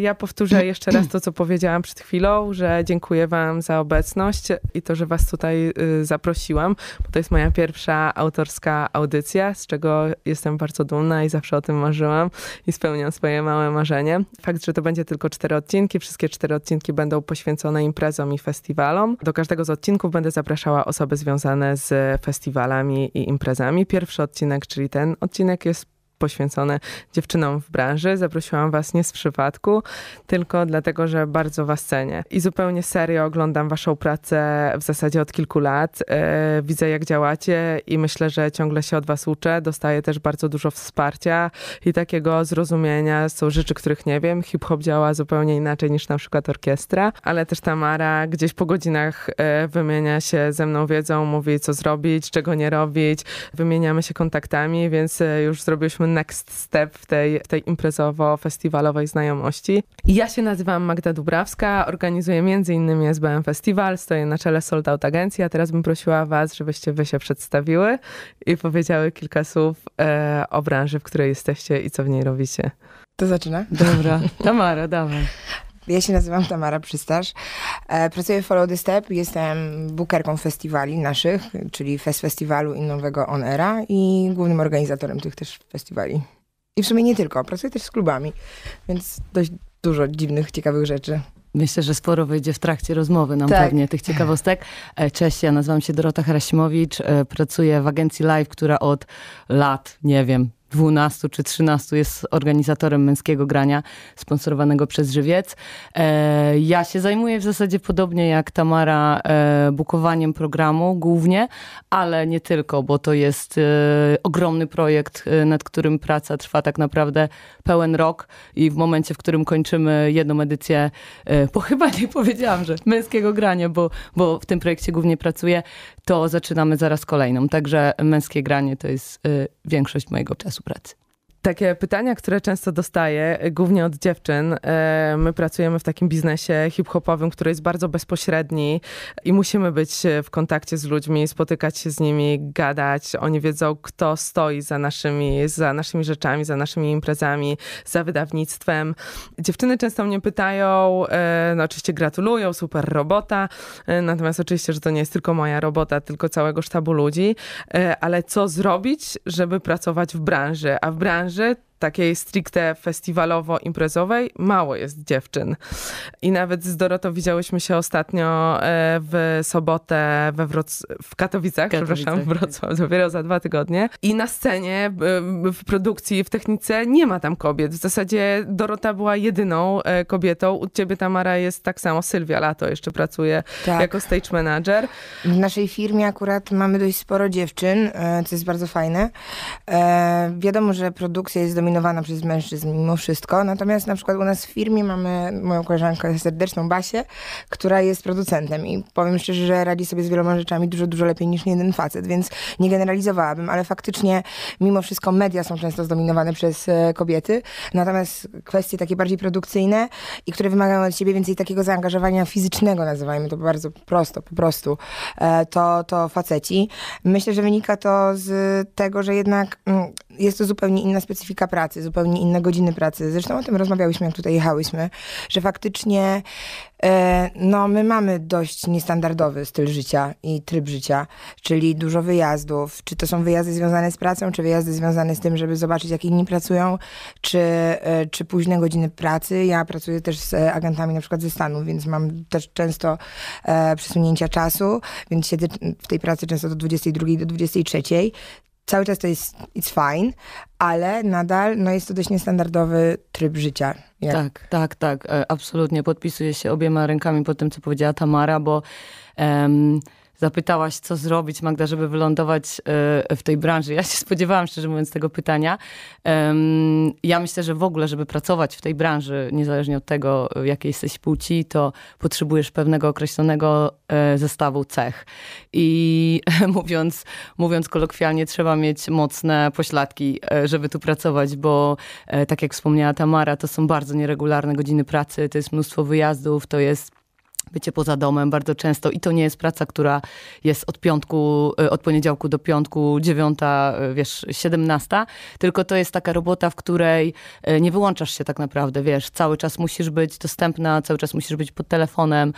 Ja powtórzę jeszcze raz to, co powiedziałam przed chwilą, że dziękuję Wam za obecność i to, że Was tutaj y, zaprosiłam, bo to jest moja pierwsza autorska audycja, z czego jestem bardzo dumna i zawsze o tym marzyłam i spełniam swoje małe marzenie. Fakt, że to będzie tylko cztery odcinki, wszystkie cztery odcinki będą poświęcone imprezom i festiwalom. Do każdego z odcinków będę zapraszała osoby związane z festiwalami i imprezami. Pierwszy odcinek, czyli ten odcinek jest poświęcone dziewczynom w branży. Zaprosiłam Was nie z przypadku, tylko dlatego, że bardzo Was cenię. I zupełnie serio oglądam Waszą pracę w zasadzie od kilku lat. E, widzę, jak działacie i myślę, że ciągle się od Was uczę. Dostaję też bardzo dużo wsparcia i takiego zrozumienia. Są rzeczy, których nie wiem. Hip-hop działa zupełnie inaczej niż na przykład orkiestra, ale też Tamara gdzieś po godzinach e, wymienia się ze mną wiedzą, mówi, co zrobić, czego nie robić. Wymieniamy się kontaktami, więc e, już zrobiliśmy powiedzmy next step w tej, tej imprezowo-festiwalowej znajomości. Ja się nazywam Magda Dubrawska, organizuję m.in. SBM Festiwal, stoję na czele Sold Out Agencji, a teraz bym prosiła was, żebyście wy się przedstawiły i powiedziały kilka słów e, o branży, w której jesteście i co w niej robicie. To zaczyna? Dobra. Tamara, dawaj. Ja się nazywam Tamara Przystasz. E, pracuję w Follow the Step. Jestem bookerką festiwali naszych, czyli Fest Festiwalu i Nowego On Era i głównym organizatorem tych też festiwali. I w sumie nie tylko. Pracuję też z klubami, więc dość dużo dziwnych, ciekawych rzeczy. Myślę, że sporo wyjdzie w trakcie rozmowy nam tak. pewnie tych ciekawostek. E, cześć, ja nazywam się Dorota Harasimowicz, e, pracuję w agencji Live, która od lat, nie wiem, 12 czy 13 jest organizatorem męskiego grania sponsorowanego przez Żywiec. E, ja się zajmuję w zasadzie podobnie jak Tamara e, bukowaniem programu głównie, ale nie tylko, bo to jest e, ogromny projekt, e, nad którym praca trwa tak naprawdę pełen rok i w momencie, w którym kończymy jedną edycję, e, bo chyba nie powiedziałam, że męskiego grania, bo, bo w tym projekcie głównie pracuję, to zaczynamy zaraz kolejną. Także męskie granie to jest e, większość mojego czasu. Sócrates. Takie pytania, które często dostaję, e, głównie od dziewczyn. E, my pracujemy w takim biznesie hip-hopowym, który jest bardzo bezpośredni i musimy być e, w kontakcie z ludźmi, spotykać się z nimi, gadać. Oni wiedzą, kto stoi za naszymi, za naszymi rzeczami, za naszymi imprezami, za wydawnictwem. Dziewczyny często mnie pytają, no oczywiście gratulują, super robota, natomiast oczywiście, że to nie jest tylko moja robota, tylko całego sztabu ludzi, ale co zrobić, żeby pracować w branży, a w branży że takiej stricte festiwalowo-imprezowej mało jest dziewczyn. I nawet z Dorotą widziałyśmy się ostatnio e, w sobotę we Wroc w Katowicach, Katowicach, przepraszam, tak. Wrocław, dopiero za dwa tygodnie. I na scenie, e, w produkcji, w technice nie ma tam kobiet. W zasadzie Dorota była jedyną e, kobietą. U ciebie, Tamara, jest tak samo. Sylwia Lato jeszcze pracuje tak. jako stage manager. W naszej firmie akurat mamy dość sporo dziewczyn, co jest bardzo fajne. Wiadomo, że produkcja jest do dominowana przez mężczyzn mimo wszystko. Natomiast na przykład u nas w firmie mamy moją koleżankę serdeczną Basię, która jest producentem i powiem szczerze, że radzi sobie z wieloma rzeczami dużo, dużo lepiej niż jeden facet, więc nie generalizowałabym, ale faktycznie mimo wszystko media są często zdominowane przez e, kobiety. Natomiast kwestie takie bardziej produkcyjne i które wymagają od siebie więcej takiego zaangażowania fizycznego, nazywajmy to bardzo prosto, po prostu, e, to, to faceci. Myślę, że wynika to z tego, że jednak mm, jest to zupełnie inna specyfika pracy, zupełnie inne godziny pracy. Zresztą o tym rozmawiałyśmy, jak tutaj jechałyśmy, że faktycznie e, no, my mamy dość niestandardowy styl życia i tryb życia, czyli dużo wyjazdów. Czy to są wyjazdy związane z pracą, czy wyjazdy związane z tym, żeby zobaczyć, jak inni pracują, czy, e, czy późne godziny pracy. Ja pracuję też z agentami na przykład ze Stanów, więc mam też często e, przesunięcia czasu, więc siedzę w tej pracy często do 22 do 23 cały czas to jest it's fine, ale nadal no, jest to dość niestandardowy tryb życia. Jak... Tak, tak, tak. E, absolutnie podpisuję się obiema rękami po tym, co powiedziała Tamara, bo um, zapytałaś, co zrobić, Magda, żeby wylądować e, w tej branży. Ja się spodziewałam, szczerze mówiąc, tego pytania. Ja myślę, że w ogóle, żeby pracować w tej branży, niezależnie od tego, jakiej jesteś płci, to potrzebujesz pewnego określonego e, zestawu cech. I mówiąc, mówiąc kolokwialnie, trzeba mieć mocne pośladki, e, żeby tu pracować, bo tak jak wspomniała Tamara, to są bardzo nieregularne godziny pracy, to jest mnóstwo wyjazdów, to jest bycie poza domem bardzo często i to nie jest praca, która jest od piątku, e, od poniedziałku do piątku, dziewiąta, e, wiesz, siedemnasta, tylko to jest taka robota, w której e, nie wyłączasz się tak naprawdę, wiesz, cały czas musisz być dostępna, cały czas musisz być pod telefonem,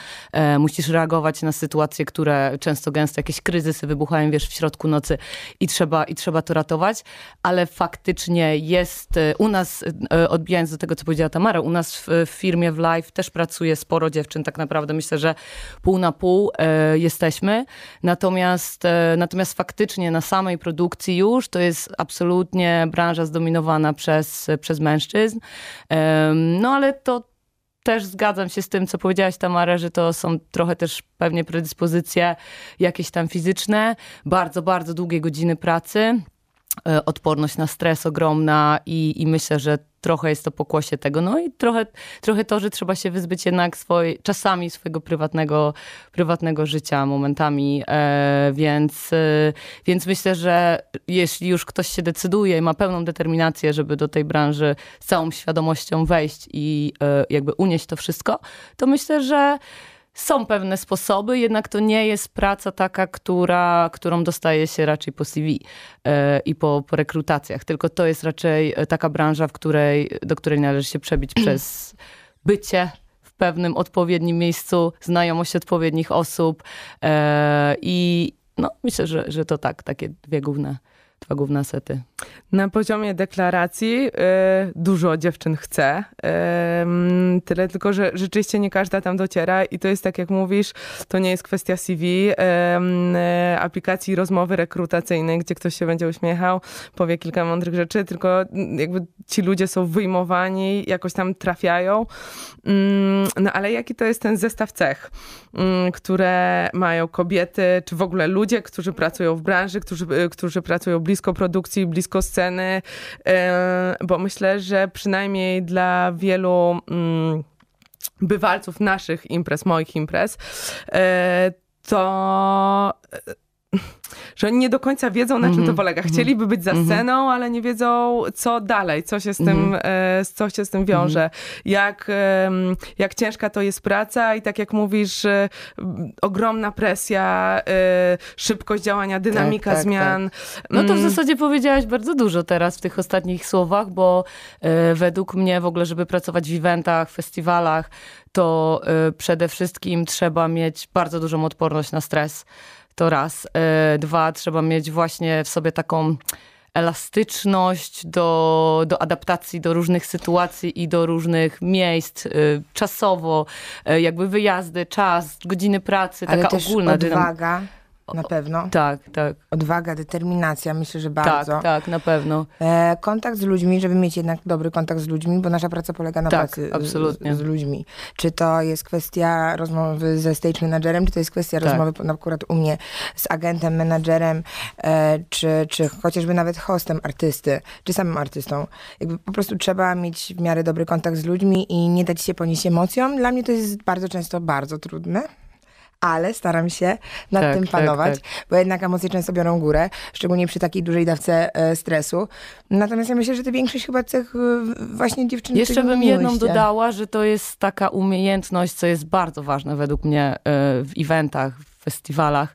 musisz reagować na sytuacje, które często gęsto jakieś kryzysy wybuchają, wiesz, w środku nocy i trzeba, i trzeba to ratować, ale faktycznie jest u nas, odbijając do tego, co powiedziała Tamara, u nas w, w firmie w live też pracuje sporo dziewczyn tak naprawdę myślę, że pół na pół e, jesteśmy. Natomiast, e, natomiast faktycznie na samej produkcji już to jest absolutnie branża zdominowana przez, przez mężczyzn. No ale to też zgadzam się z tym, co powiedziałaś Tamara, że to są trochę też pewnie predyspozycje jakieś tam fizyczne, bardzo, bardzo długie godziny pracy. E, odporność na stres ogromna i, i myślę, że trochę jest to pokłosie tego. No i trochę, trochę to, że trzeba się wyzbyć jednak swoj, czasami swojego prywatnego, prywatnego życia momentami. E, więc, e, więc myślę, że jeśli już ktoś się decyduje i ma pełną determinację, żeby do tej branży z całą świadomością wejść i e, jakby unieść to wszystko, to myślę, że są pewne sposoby, jednak to nie jest praca taka, która, którą dostaje się raczej po CV e, i po, po rekrutacjach, tylko to jest raczej e, taka branża, w której, do której należy się przebić przez bycie w pewnym odpowiednim miejscu, znajomość odpowiednich osób e, i no, myślę, że, że to tak, takie dwie główne dwa główne sety. Na poziomie deklaracji y, dużo dziewczyn chce, y, tyle tylko, że rzeczywiście nie każda tam dociera i to jest tak jak mówisz, to nie jest kwestia CV, y, aplikacji rozmowy rekrutacyjnej, gdzie ktoś się będzie uśmiechał, powie kilka mądrych rzeczy, tylko mm, jakby ci ludzie są wyjmowani, jakoś tam trafiają. Mm, no ale jaki to jest ten zestaw cech, mm, które mają kobiety, czy w ogóle ludzie, którzy pracują w branży, którzy, y, którzy pracują blisko produkcji, blisko sceny, e, bo myślę, że przynajmniej dla wielu mm, bywalców naszych imprez, moich imprez, e, to że oni nie do końca wiedzą, na czym to mhm. polega. Mhm. Chcieliby być za mhm. sceną, ale nie wiedzą, co dalej, co się z tym, e, co się z tym wiąże. Jak, jak ciężka to jest praca i tak jak mówisz, e, ogromna presja, e, szybkość działania, tak, dynamika tak, tak, zmian. Tak. No to w mm. zasadzie powiedziałaś bardzo dużo teraz w tych ostatnich słowach, bo według mnie w ogóle, żeby pracować w eventach, festiwalach, to przede wszystkim trzeba mieć bardzo dużą odporność na stres to raz. E, dwa, trzeba mieć właśnie w sobie taką elastyczność do, do adaptacji do różnych sytuacji i do różnych miejsc, e, czasowo, e, jakby wyjazdy, czas, godziny pracy, Ale taka też ogólna odwaga. Dynam- na pewno. Tak, tak. Odwaga, determinacja, myślę, że bardzo. Tak, tak, na pewno. E, kontakt z ludźmi, żeby mieć jednak dobry kontakt z ludźmi, bo nasza praca polega na tak, pracy absolutnie. Z, z, ludźmi. Czy to jest kwestia rozmowy ze stage managerem, czy to jest kwestia tak. rozmowy na akurat u mnie z agentem, menadżerem, e, czy, czy chociażby nawet hostem artysty, czy samym artystą. Jakby po prostu trzeba mieć w miarę dobry kontakt z ludźmi i nie dać się ponieść emocjom. Dla mnie to jest bardzo często bardzo trudne ale staram się nad tak, tym tak, panować, tak, tak. bo jednak emocje często biorą górę, szczególnie przy takiej dużej dawce e, stresu. Natomiast ja myślę, że to większość chyba cech e, właśnie dziewczyn. Jeszcze bym jedną dodała, że to jest taka umiejętność, co jest bardzo ważne według mnie e, w eventach, w festiwalach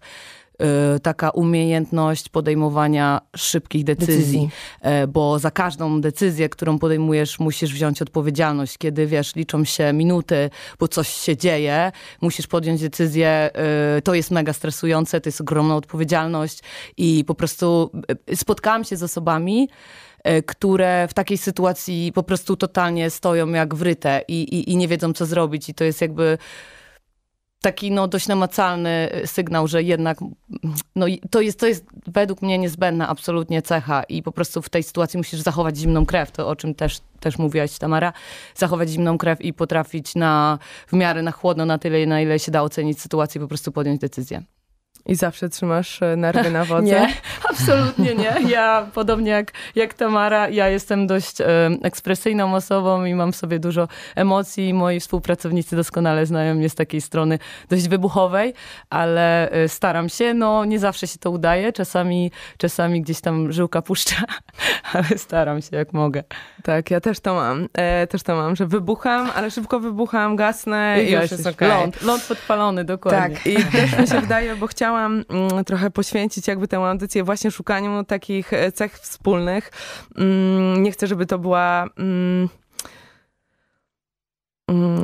Y, taka umiejętność podejmowania szybkich decyzji, decyzji, e, bo za każdą decyzję, którą podejmujesz, musisz wziąć odpowiedzialność. Kiedy wiesz, liczą się minuty, bo coś się dzieje, musisz podjąć decyzję. Y, to jest mega stresujące, to jest ogromna odpowiedzialność i po prostu y, spotkałam się z osobami, które w takiej sytuacji po prostu totalnie stoją jak wryte i, i, i nie wiedzą, co zrobić. I to jest jakby taki no, dość namacalny y, sygnał, że jednak no, to, jest, to jest według mnie niezbędna absolutnie cecha i po prostu w tej sytuacji musisz zachować zimną krew, to o czym też, też mówiłaś Tamara, zachować zimną krew i potrafić na, w miarę na chłodno, na tyle na ile się da ocenić sytuację, po prostu podjąć decyzję. I zawsze trzymasz e, nerwy na wodze? Nie, absolutnie nie. Ja, podobnie jak, jak Tamara, ja jestem dość e, ekspresyjną osobą i mam w sobie dużo emocji. Moi współpracownicy doskonale znają mnie z takiej strony dość wybuchowej, ale e, staram się. No, nie zawsze się to udaje. Czasami, czasami gdzieś tam żyłka puszcza, ale staram się jak mogę. Tak, ja też to mam. E, też to mam, że wybucham, ale szybko wybucham, gasnę i, i już jest okej. Okay. Ląd, ląd podpalony, dokładnie. Tak, i też mi się wydaje, bo chciałam chciałam mm, trochę poświęcić jakby tę audycję właśnie szukaniu takich e, cech wspólnych. Mm, nie chcę, żeby to była mm,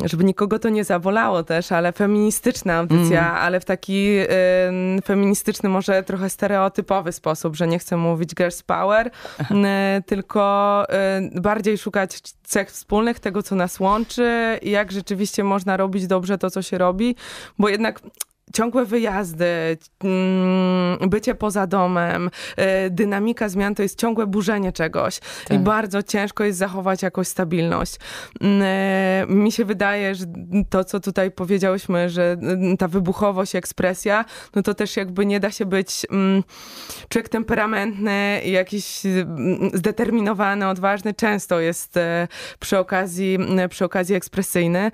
żeby nikogo to nie zabolało też, ale feministyczna audycja, mm. ale w taki y, feministyczny, może trochę stereotypowy sposób, że nie chcę mówić girls power, y, tylko y, bardziej szukać cech wspólnych, tego co nas łączy, jak rzeczywiście można robić dobrze to, co się robi, bo jednak ciągłe wyjazdy, mm, bycie poza domem, e, dynamika zmian to jest ciągłe burzenie czegoś tak. i bardzo ciężko jest zachować jakąś stabilność. Mm, e, mi się wydaje, że to, co tutaj powiedziałyśmy, że mm, ta wybuchowość, ekspresja, no to też jakby nie da się być człowiek temperamentny, jakiś zdeterminowany, odważny, często jest e, przy okazji, przy okazji ekspresyjny.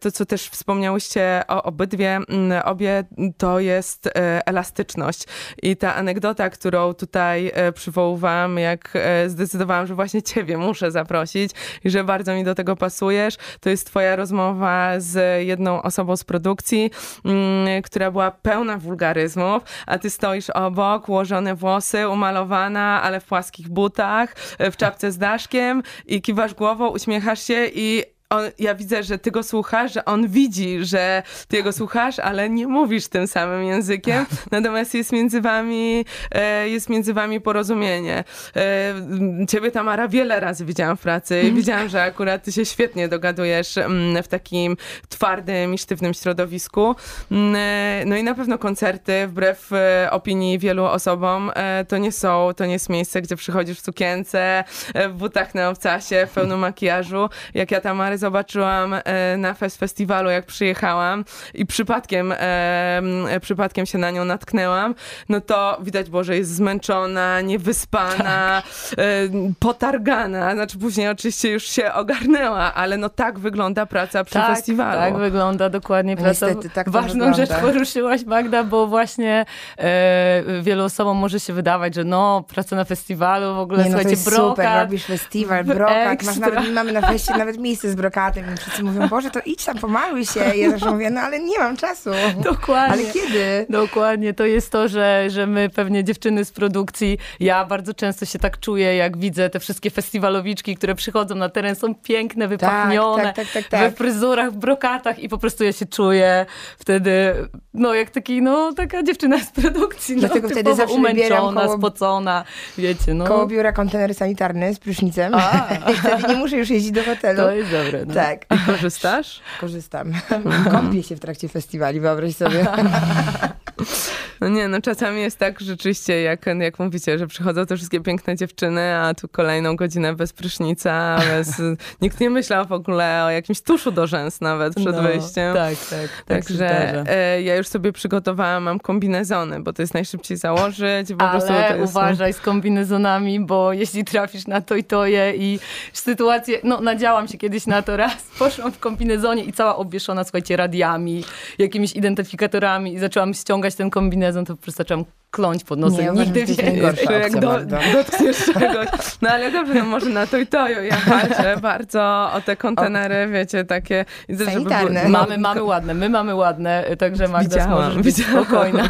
To, co też wspomniałyście o obydwie obie to jest e, elastyczność. I ta anegdota, którą tutaj e, przywoływałam, jak e, zdecydowałam, że właśnie ciebie muszę zaprosić i że bardzo mi do tego pasujesz, to jest twoja rozmowa z jedną osobą z produkcji, mm, która była pełna wulgaryzmów, a ty stoisz obok, ułożone włosy, umalowana, ale w płaskich butach, w czapce z daszkiem i kiwasz głową, uśmiechasz się i on, ja widzę, że ty go słuchasz, że on widzi, że ty go słuchasz, ale nie mówisz tym samym językiem, natomiast jest między wami, e, jest między wami porozumienie. E, ciebie, Tamara, wiele razy widziałam w pracy i mhm. widziałam, że akurat ty się świetnie dogadujesz w takim twardym i sztywnym środowisku. E, no i na pewno koncerty, wbrew opinii wielu osobom, to nie są, to nie jest miejsce, gdzie przychodzisz w sukience, w butach na obcasie, w pełnym makijażu. Jak ja Tamara zobaczyłam e, na Fest Festiwalu, jak przyjechałam i przypadkiem, e, e, przypadkiem się na nią natknęłam, no to widać było, że jest zmęczona, niewyspana, tak. potargana. Znaczy później oczywiście już się ogarnęła, ale no tak wygląda praca przy tak, festiwalu. Tak wygląda dokładnie praca. Niestety, tak Ważną wygląda. rzecz poruszyłaś Magda, bo właśnie e, wielu osobom może się wydawać, że no praca na festiwalu w ogóle, Nie, no, słuchajcie, brokat. super, robisz festiwal, brokat, masz nawet, mamy na feście nawet miejsce z brokatem blokady, mi wszyscy mówią, Boże, to idź tam, pomaluj się. I ja zawsze mówię, no ale nie mam czasu. Dokładnie. Ale kiedy? Dokładnie, to jest to, że, że my pewnie dziewczyny z produkcji, ja bardzo często się tak czuję, jak widzę te wszystkie festiwalowiczki, które przychodzą na teren, są piękne, tak, wypachnione, tak, tak, tak, tak, tak. we fryzurach, w brokatach i po prostu ja się czuję wtedy, no jak taki, no taka dziewczyna z produkcji. No, Dlatego no, wtedy zawsze umęczona, koło, spocona, wiecie. No. Koło biura kontener sanitarny z prysznicem. A. I wtedy nie muszę już jeździć do hotelu. To jest dobre. No. Tak. I korzystasz? Korzystam. Kąpię się w trakcie festiwali, wyobraź sobie. No nie, no czasami jest tak rzeczywiście, jak, jak mówicie, że przychodzą te wszystkie piękne dziewczyny, a tu kolejną godzinę bez prysznica, bez... nikt nie myślał w ogóle o jakimś tuszu do rzęs nawet przed no, wyjściem. Tak, tak. tak Także e, ja już sobie przygotowałam, mam kombinezony, bo to jest najszybciej założyć. Po Ale jest... uważaj z kombinezonami, bo jeśli trafisz na to i to je i sytuację, no nadziałam się kiedyś na to raz, poszłam w kombinezonie i cała obwieszona, słuchajcie, radiami, jakimiś identyfikatorami i zaczęłam ściągać ten kombinezon to przystaczam kląć pod nosem. Nie, Nigdy nie wiesz, jak do, dotkniesz czegoś. No ale dobrze, no może na to i to. Ja walczę bardzo o te kontenery, wiecie, takie... Sanitarne. Żeby... No, mamy, mamy ładne, my mamy ładne, y, także Magda widziałam, widziałam. spokojna.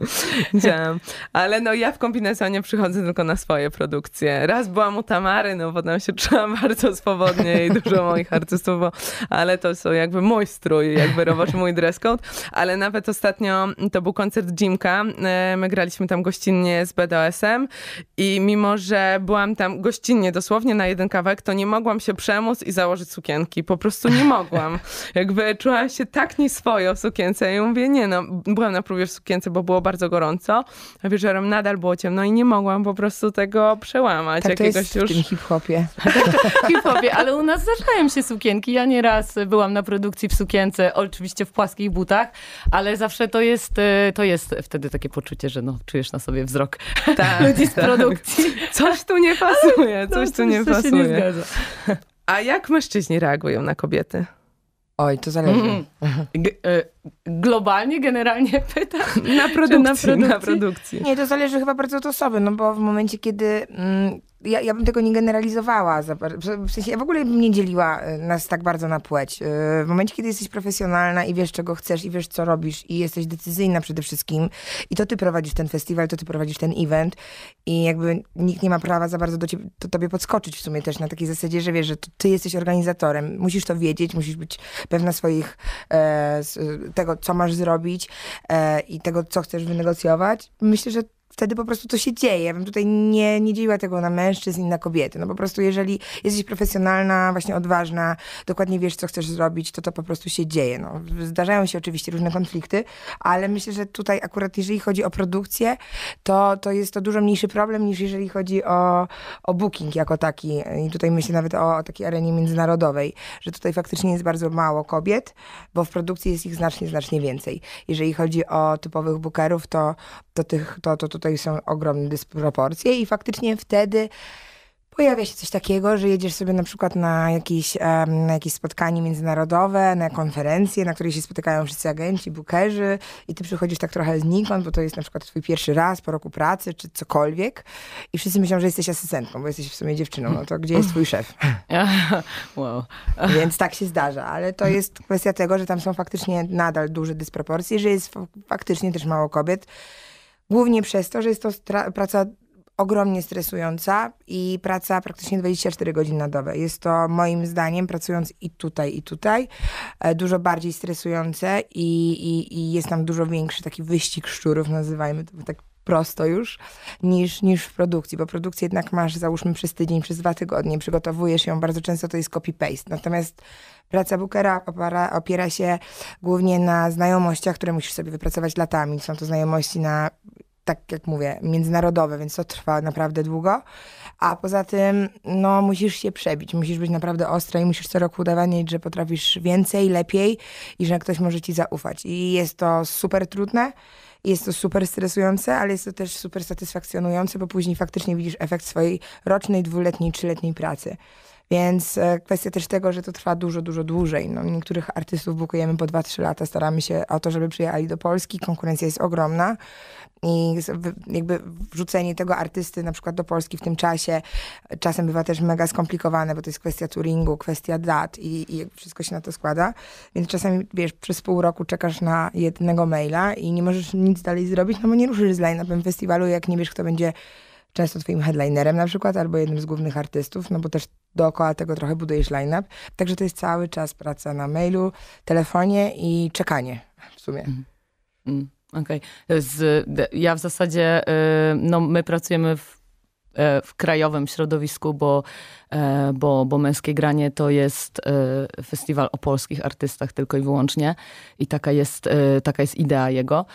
widziałam. Ale no ja w kombinezonie przychodzę tylko na swoje produkcje. Raz byłam u Tamary, no tam się czułam bardzo swobodnie i dużo moich artystów, bo, ale to są jakby mój strój, jakby roboczy mój dress code. Ale nawet ostatnio to był koncert Jimka. Y, my graliśmy tam gościnnie z BDOS-em i mimo, że byłam tam gościnnie dosłownie na jeden kawałek, to nie mogłam się przemóc i założyć sukienki. Po prostu nie mogłam. Jakby czułam się tak nieswojo w sukience. I mówię, nie no, byłam na próbie w sukience, bo było bardzo gorąco, a wieczorem nadal było ciemno i nie mogłam po prostu tego przełamać. Tak jakiegoś to jest już... w tym hip-hopie. hip-hopie, ale u nas zdarzają się sukienki. Ja nieraz byłam na produkcji w sukience, oczywiście w płaskich butach, ale zawsze to jest, y, to jest wtedy takie poczucie, że no no czujesz na sobie wzrok tak, ludzi z produkcji. Coś tu nie pasuje, no, coś tu nie pasuje. Nie A jak mężczyźni reagują na kobiety? Oj, to zależy. Mm globalnie, generalnie pyta? Na produkcji, na produkcji, na produkcji? Nie, to zależy chyba bardzo od osoby, no bo w momencie, kiedy... Mm, ja, ja bym tego nie generalizowała. W sensie ja w ogóle bym nie dzieliła y, nas tak bardzo na płeć. Y, w momencie, kiedy jesteś profesjonalna i wiesz, czego chcesz, i wiesz, co robisz, i jesteś decyzyjna przede wszystkim, i to ty prowadzisz ten festiwal, to ty prowadzisz ten event, i jakby nikt nie ma prawa za bardzo do ciebie, to tobie podskoczyć w sumie też na takiej zasadzie, że wiesz, że ty jesteś organizatorem. Musisz to wiedzieć, musisz być pewna swoich e, tego, co masz zrobić e, i tego, co chcesz wynegocjować, myślę, że wtedy po prostu to się dzieje. Ja bym tutaj nie, nie dzieliła tego na mężczyzn i na kobiety. No po prostu jeżeli jesteś profesjonalna, właśnie odważna, dokładnie wiesz, co chcesz zrobić, to to po prostu się dzieje. No, zdarzają się oczywiście różne konflikty, ale myślę, że tutaj akurat jeżeli chodzi o produkcję, to, to jest to dużo mniejszy problem niż jeżeli chodzi o, o booking jako taki. I tutaj myślę nawet o, o takiej arenie międzynarodowej, że tutaj faktycznie jest bardzo mało kobiet, bo w produkcji jest ich znacznie, znacznie więcej. Jeżeli chodzi o typowych bookerów, to, to tych, to, to, to tutaj są ogromne dysproporcje i faktycznie wtedy pojawia się coś takiego, że jedziesz sobie na przykład na jakieś, na jakieś spotkanie międzynarodowe, na konferencję, na której się spotykają wszyscy agenci, bookerzy i ty przychodzisz tak trochę znikąd, bo to jest na przykład twój pierwszy raz po roku pracy, czy cokolwiek i wszyscy myślą, że jesteś asystentką, bo jesteś w sumie dziewczyną, no to gdzie jest twój szef? wow. Więc tak się zdarza, ale to jest kwestia tego, że tam są faktycznie nadal duże dysproporcje, że jest faktycznie też mało kobiet, Głównie przez to, że jest to praca ogromnie stresująca i praca praktycznie 24 godziny na dobę. Jest to moim zdaniem, pracując i tutaj, i tutaj, e, dużo bardziej stresujące i, i, i jest tam dużo większy taki wyścig szczurów, nazywajmy to tak prosto już, niż, niż w produkcji, bo produkcję jednak masz, załóżmy, przez tydzień, przez dwa tygodnie, przygotowujesz ją, bardzo często to jest copy-paste. Natomiast praca Bookera opiera się głównie na znajomościach, które musisz sobie wypracować latami. Są to znajomości na tak jak mówię, międzynarodowe, więc to trwa naprawdę długo. A poza tym, no, musisz się przebić, musisz być naprawdę ostra i musisz co roku udawać, że potrafisz więcej, lepiej i że ktoś może ci zaufać. I jest to super trudne, jest to super stresujące, ale jest to też super satysfakcjonujące, bo później faktycznie widzisz efekt swojej rocznej, dwuletniej, trzyletniej pracy. Więc e, kwestia też tego, że to trwa dużo, dużo dłużej. No, niektórych artystów bukujemy po 2-3 lata, staramy się o to, żeby przyjechali do Polski. Konkurencja jest ogromna i jakby wrzucenie tego artysty na przykład do Polski w tym czasie e, czasem bywa też mega skomplikowane, bo to jest kwestia touringu, kwestia dat i, i wszystko się na to składa. Więc czasami, wiesz, przez pół roku czekasz na jednego maila i nie możesz nic dalej zrobić, no bo nie ruszysz z line-upem festiwalu, jak nie wiesz, kto będzie często twoim headlinerem na przykład, albo jednym z głównych artystów, no bo też dookoła tego trochę budujesz line-up. Także to jest cały czas praca na mailu, telefonie i czekanie w sumie. Mhm. Mm. Okej. Okay. Ja w zasadzie, y, no my pracujemy w E, w krajowym środowisku, bo, e, bo, bo Męskie Granie to jest e, festiwal o polskich artystach tylko i wyłącznie i taka jest, taka jest idea jego.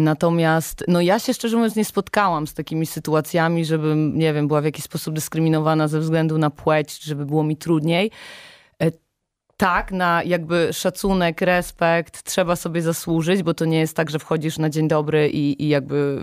Natomiast no ja się szczerze mówiąc nie spotkałam z takimi sytuacjami, żebym, nie wiem, była w jakiś sposób dyskryminowana ze względu na płeć, żeby było mi trudniej tak, na jakby szacunek, respekt trzeba sobie zasłużyć, bo to nie jest tak, że wchodzisz na dzień dobry i, i jakby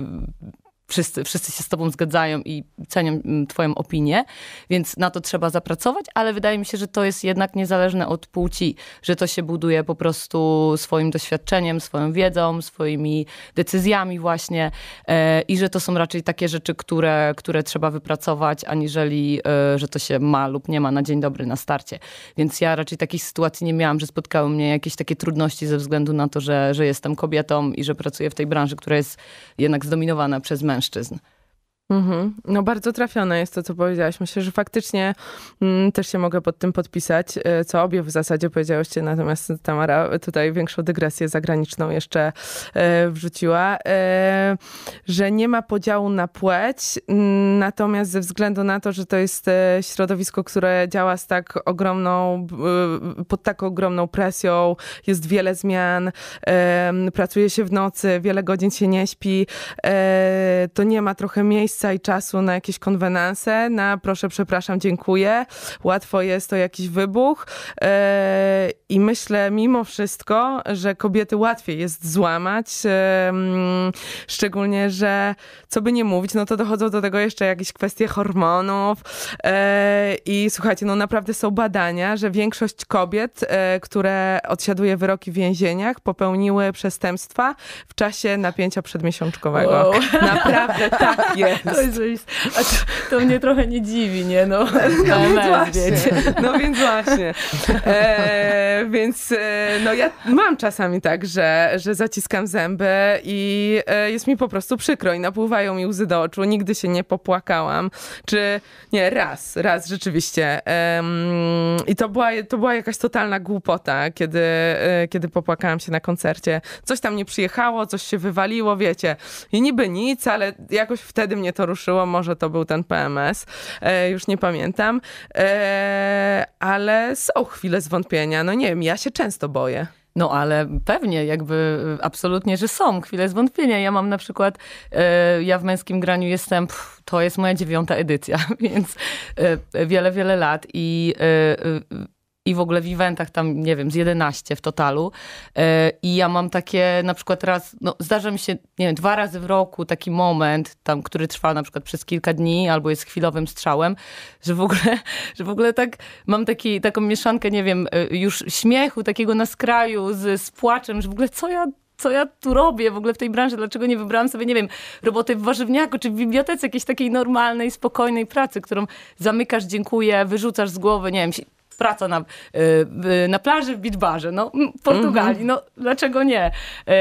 wszyscy, wszyscy się z tobą zgadzają i cenią mm, twoją opinię, więc na to trzeba zapracować, ale wydaje mi się, że to jest jednak niezależne od płci, że to się buduje po prostu swoim doświadczeniem, swoją wiedzą, swoimi decyzjami właśnie e, i że to są raczej takie rzeczy, które, które trzeba wypracować, aniżeli, e, że to się ma lub nie ma na dzień dobry, na starcie. Więc ja raczej takich sytuacji nie miałam, że spotkały mnie jakieś takie trudności ze względu na to, że, że jestem kobietą i że pracuję w tej branży, która jest jednak zdominowana przez mężczyzn mężczyzn. Mhm. No bardzo trafione jest to, co powiedziałaś. Myślę, że faktycznie mm, też się mogę pod tym podpisać, e, co obie w zasadzie powiedziałyście, natomiast Tamara tutaj większą dygresję zagraniczną jeszcze e, wrzuciła, e, że nie ma podziału na płeć, mm, natomiast ze względu na to, że to jest środowisko, które działa z tak ogromną, pod tak ogromną presją, jest wiele zmian, pracuje się w nocy, wiele godzin się nie śpi, to nie ma trochę miejsca miejsca i czasu na jakieś konwenanse, na proszę, przepraszam, dziękuję. Łatwo jest o jakiś wybuch. E, I myślę mimo wszystko, że kobiety łatwiej jest złamać. Szczególnie, że co by nie mówić, no to dochodzą do tego jeszcze jakieś kwestie hormonów. E, I słuchajcie, no naprawdę są badania, że większość kobiet, e, które odsiaduje wyroki w więzieniach, popełniły przestępstwa w czasie napięcia przedmiesiączkowego. Wow. Naprawdę tak jest. To jest rzeczywiste. A to, to, mnie trochę nie dziwi, nie? No, no więc właśnie. No więc właśnie. E, więc e, no ja mam czasami tak, że, że zaciskam zęby i e, jest mi po prostu przykro i napływają mi łzy do oczu. Nigdy się nie popłakałam. Czy nie, raz, raz rzeczywiście. I to była, to była jakaś totalna głupota, kiedy, e, kiedy popłakałam się na koncercie. Coś tam nie przyjechało, coś się wywaliło, wiecie. I niby nic, ale jakoś wtedy mnie to ruszyło, może to był ten PMS, e, już nie pamiętam, e, ale są chwile zwątpienia. No nie wiem, ja się często boję. No ale pewnie, jakby e, absolutnie, że są chwile zwątpienia. Ja mam na przykład, ja w męskim graniu jestem, pff, to jest moja dziewiąta edycja, więc wiele, wiele lat i i w ogóle w eventach tam, nie wiem, z 11 w totalu. E, I ja mam takie na przykład raz, no zdarza mi się, nie wiem, dwa razy w roku taki moment, tam, który trwa na przykład przez kilka dni albo jest chwilowym strzałem, że w ogóle, że w ogóle tak mam taki, taką mieszankę, nie wiem, e, już śmiechu takiego na skraju z, z płaczem, że w ogóle co ja co ja tu robię w ogóle w tej branży, dlaczego nie wybrałam sobie, nie wiem, roboty w warzywniaku czy w bibliotece, jakiejś takiej normalnej, spokojnej pracy, którą zamykasz, dziękuję, wyrzucasz z głowy, nie wiem, praca na, y, y, na plaży w bitbarze, no Portugalii, mhm. no dlaczego nie?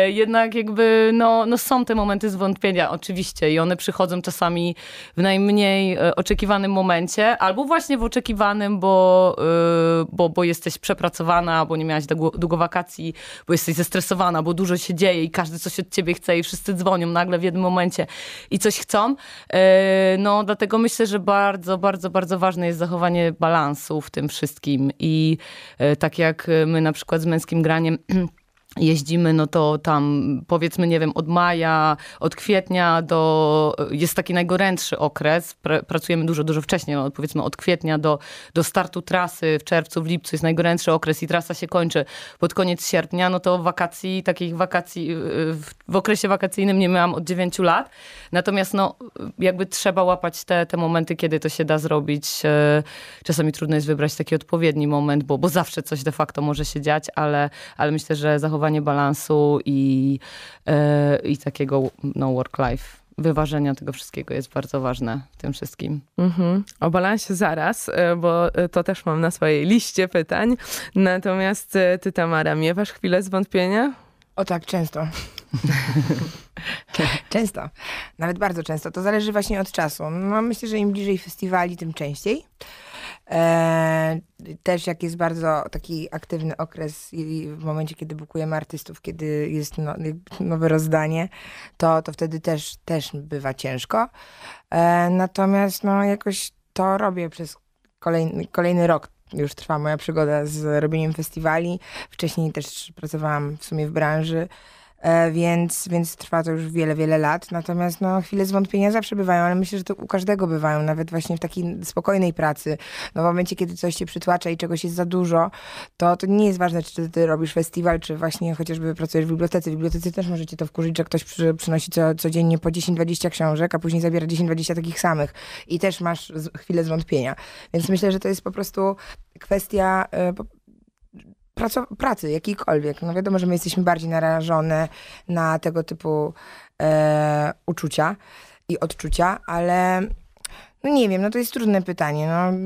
Y, jednak jakby, no, no są te momenty zwątpienia oczywiście i one przychodzą czasami w najmniej oczekiwanym momencie, albo właśnie w oczekiwanym, bo, bo, bo jesteś przepracowana, bo nie miałaś długo wakacji, bo jesteś zestresowana, bo dużo się dzieje i każdy coś od ciebie chce i wszyscy dzwonią nagle w jednym momencie i coś chcą. No dlatego myślę, że bardzo, bardzo, bardzo ważne jest zachowanie balansu w tym wszystkim wszystkim. I e, tak jak my na przykład z męskim graniem. jeździmy, no to tam powiedzmy, nie wiem, od maja, od kwietnia do, jest taki najgorętszy okres, pracujemy dużo, dużo wcześniej, no powiedzmy od kwietnia do, do startu trasy w czerwcu, w lipcu jest najgorętszy okres i trasa się kończy pod koniec sierpnia, no to wakacji, takich wakacji, w, w okresie wakacyjnym nie miałam od 9 lat, natomiast no jakby trzeba łapać te, te momenty, kiedy to się da zrobić. E, czasami trudno jest wybrać taki odpowiedni moment, bo, bo zawsze coś de facto może się dziać, ale, ale myślę, że zachowanie zachowanie balansu i, e, i takiego no, work-life wyważenia tego wszystkiego jest bardzo ważne w tym wszystkim. Mhm. O balansie zaraz, e, bo e, to też mam na swojej liście pytań. Natomiast ty, Tamara, miewasz chwilę zwątpienia? O tak, często. często. Nawet bardzo często. To zależy właśnie od czasu. No, myślę, że im bliżej festiwali, tym częściej. E, też jak jest bardzo taki aktywny okres i w momencie, kiedy bukujemy artystów, kiedy jest no, nowe rozdanie, to, to wtedy też, też bywa ciężko. E, natomiast no, jakoś to robię przez kolejny, kolejny rok. Już trwa moja przygoda z robieniem festiwali. Wcześniej też pracowałam w sumie w branży. E, więc, więc trwa to już wiele, wiele lat. Natomiast no, chwile zwątpienia zawsze bywają, ale myślę, że to u każdego bywają, nawet właśnie w takiej spokojnej pracy. No, w momencie, kiedy coś się przytłacza i czegoś jest za dużo, to, to nie jest ważne, czy ty robisz festiwal, czy właśnie chociażby pracujesz w bibliotece. W bibliotece też możecie to wkurzyć, że ktoś przy, przynosi co, codziennie po 10-20 książek, a później zabiera 10-20 takich samych i też masz chwilę zwątpienia. Więc myślę, że to jest po prostu kwestia e, praco, pracy, jakiejkolwiek. No wiadomo, że my jesteśmy bardziej narażone na tego typu e, uczucia i odczucia, ale no nie wiem, no to jest trudne pytanie. No,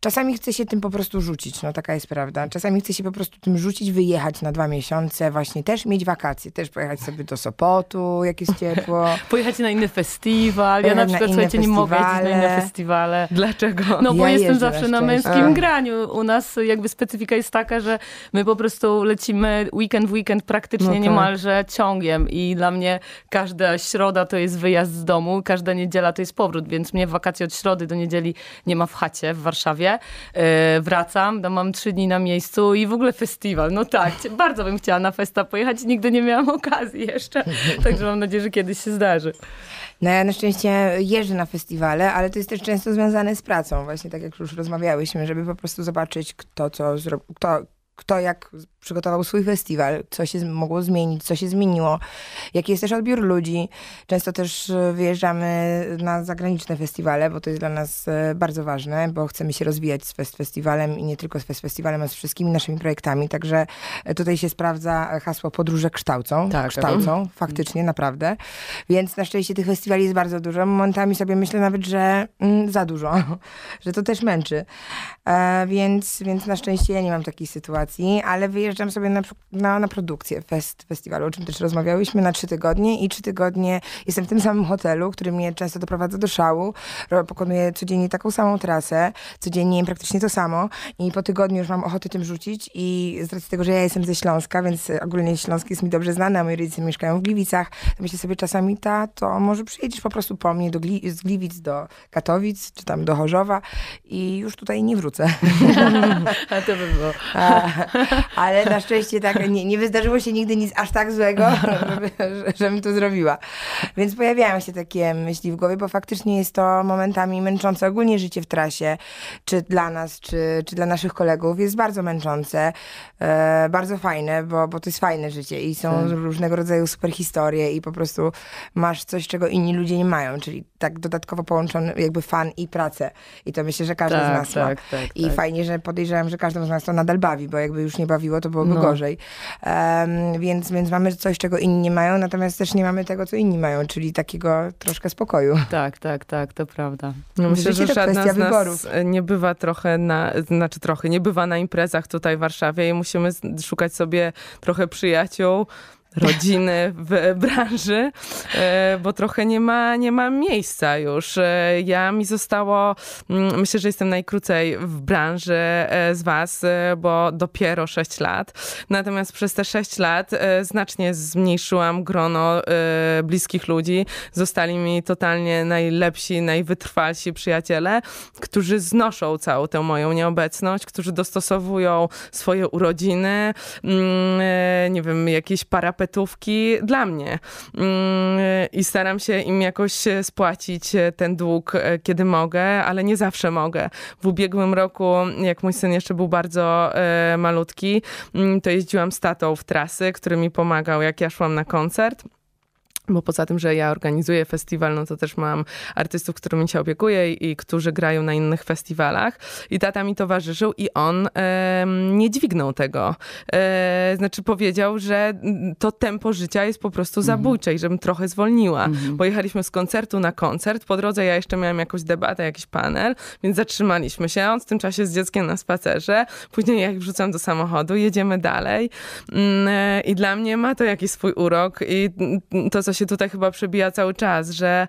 czasami chce się tym po prostu rzucić, no taka jest prawda. Czasami chce się po prostu tym rzucić, wyjechać na dwa miesiące, właśnie też mieć wakacje, też pojechać sobie do Sopotu, jak jest ciepło. pojechać na inny festiwal. Ja na przykład, na słuchajcie, nie mogę jeździć na inne festiwale. Dlaczego? No bo ja jestem zawsze na, męskim A. graniu. U nas jakby specyfika jest taka, że my po prostu lecimy weekend w weekend praktycznie no tak. niemalże ciągiem i dla mnie każda środa to jest wyjazd z domu, każda niedziela to jest powrót, więc mnie wakacje wakacje od środy do niedzieli nie ma w chacie w Warszawie. E, wracam, no mam trzy dni na miejscu i w ogóle festiwal. No tak, bardzo bym chciała na festa pojechać, nigdy nie miałam okazji jeszcze. Także mam nadzieję, że kiedyś się zdarzy. No ja na szczęście jeżdżę na festiwale, ale to jest też często związane z pracą, właśnie tak jak już rozmawiałyśmy, żeby po prostu zobaczyć kto co kto, kto jak przygotował swój festiwal, co się mogło zmienić, co się zmieniło, jaki jest też odbiór ludzi. Często też e, wyjeżdżamy na zagraniczne festiwale, bo to jest dla nas e, bardzo ważne, bo chcemy się rozwijać z Fest Festiwalem i nie tylko z Fest Festiwalem, ale z wszystkimi naszymi projektami, także e, tutaj się sprawdza hasło podróże kształcą, tak, tak. kształcą, tak. faktycznie, naprawdę. Więc na szczęście tych festiwali jest bardzo dużo. Momentami sobie myślę nawet, że mm, za dużo, że to też męczy. E, więc, więc na szczęście ja nie mam takiej sytuacji, ale wyjeżdżam wyjeżdżam sobie na, na, na produkcję fest, festiwalu, o czym też rozmawiałyśmy, na trzy tygodnie i trzy tygodnie jestem w tym samym hotelu, który mnie często doprowadza do szału. Pokonuję codziennie taką samą trasę, codziennie jem praktycznie to samo i po tygodniu już mam ochotę tym rzucić i z racji tego, że ja jestem ze Śląska, więc ogólnie Śląsk jest mi dobrze znany, a moi rodzice mieszkają w Gliwicach, to myślę sobie czasami, ta, to może przyjedziesz po prostu po mnie do Gli z Gliwic do Katowic, czy tam do Chorzowa i już tutaj nie wrócę. a to by było. A, ale na szczęście tak, nie, nie wyzdarzyło się nigdy nic aż tak złego, żebym to zrobiła. Więc pojawiają się takie myśli w głowie, bo faktycznie jest to momentami męczące. Ogólnie życie w trasie, czy dla nas, czy, czy dla naszych kolegów, jest bardzo męczące, e, bardzo fajne, bo, bo to jest fajne życie i są hmm. różnego rodzaju super historie i po prostu masz coś, czego inni ludzie nie mają, czyli tak dodatkowo połączony jakby fan i pracę. I to myślę, że każdy tak, z nas tak, ma. Tak, tak I tak. fajnie, że podejrzewam, że każdą z nas to nadal bawi, bo jakby już nie bawiło, to to byłoby no. gorzej. Um, więc, więc mamy coś, czego inni nie mają, natomiast też nie mamy tego, co inni mają, czyli takiego troszkę spokoju. Tak, tak, tak, to prawda. No myślę, że żadna z nas wyborów. nie bywa trochę na, znaczy trochę, nie bywa na imprezach tutaj w Warszawie i musimy szukać sobie trochę przyjaciół, rodziny w branży, e, bo trochę nie ma, nie ma miejsca już. E, ja mi zostało, mm, myślę, że jestem najkrócej w branży e, z was, bo dopiero 6 lat. Natomiast przez te 6 lat znacznie zmniejszyłam grono bliskich ludzi. Zostali mi totalnie najlepsi, najwytrwalsi przyjaciele, którzy znoszą całą tę moją nieobecność, którzy dostosowują swoje urodziny, mm, nie wiem, jakieś parapety, tapetówki dla mnie. Mm, I staram się im jakoś e, spłacić e, ten dług, e, kiedy mogę, ale nie zawsze mogę. W ubiegłym roku, jak mój syn jeszcze był bardzo malutki, mm, to jeździłam z tatą w trasy, który mi pomagał, jak ja szłam na koncert bo poza tym, że ja organizuję festiwal, no to też mam artystów, którymi się opiekuję i, którzy grają na innych festiwalach. I tata mi towarzyszył i on e, nie dźwignął tego. E, znaczy powiedział, że to tempo życia jest po prostu mhm. zabójcze i żebym trochę zwolniła. Mhm. Pojechaliśmy z koncertu na koncert. Po drodze ja jeszcze miałam jakąś debatę, jakiś panel, więc zatrzymaliśmy się. On w tym czasie z dzieckiem na spacerze. Później jak wrzucam do samochodu, jedziemy dalej. Mm, e, I dla mnie ma to jakiś swój urok i to, co się się tutaj chyba przebija cały czas, że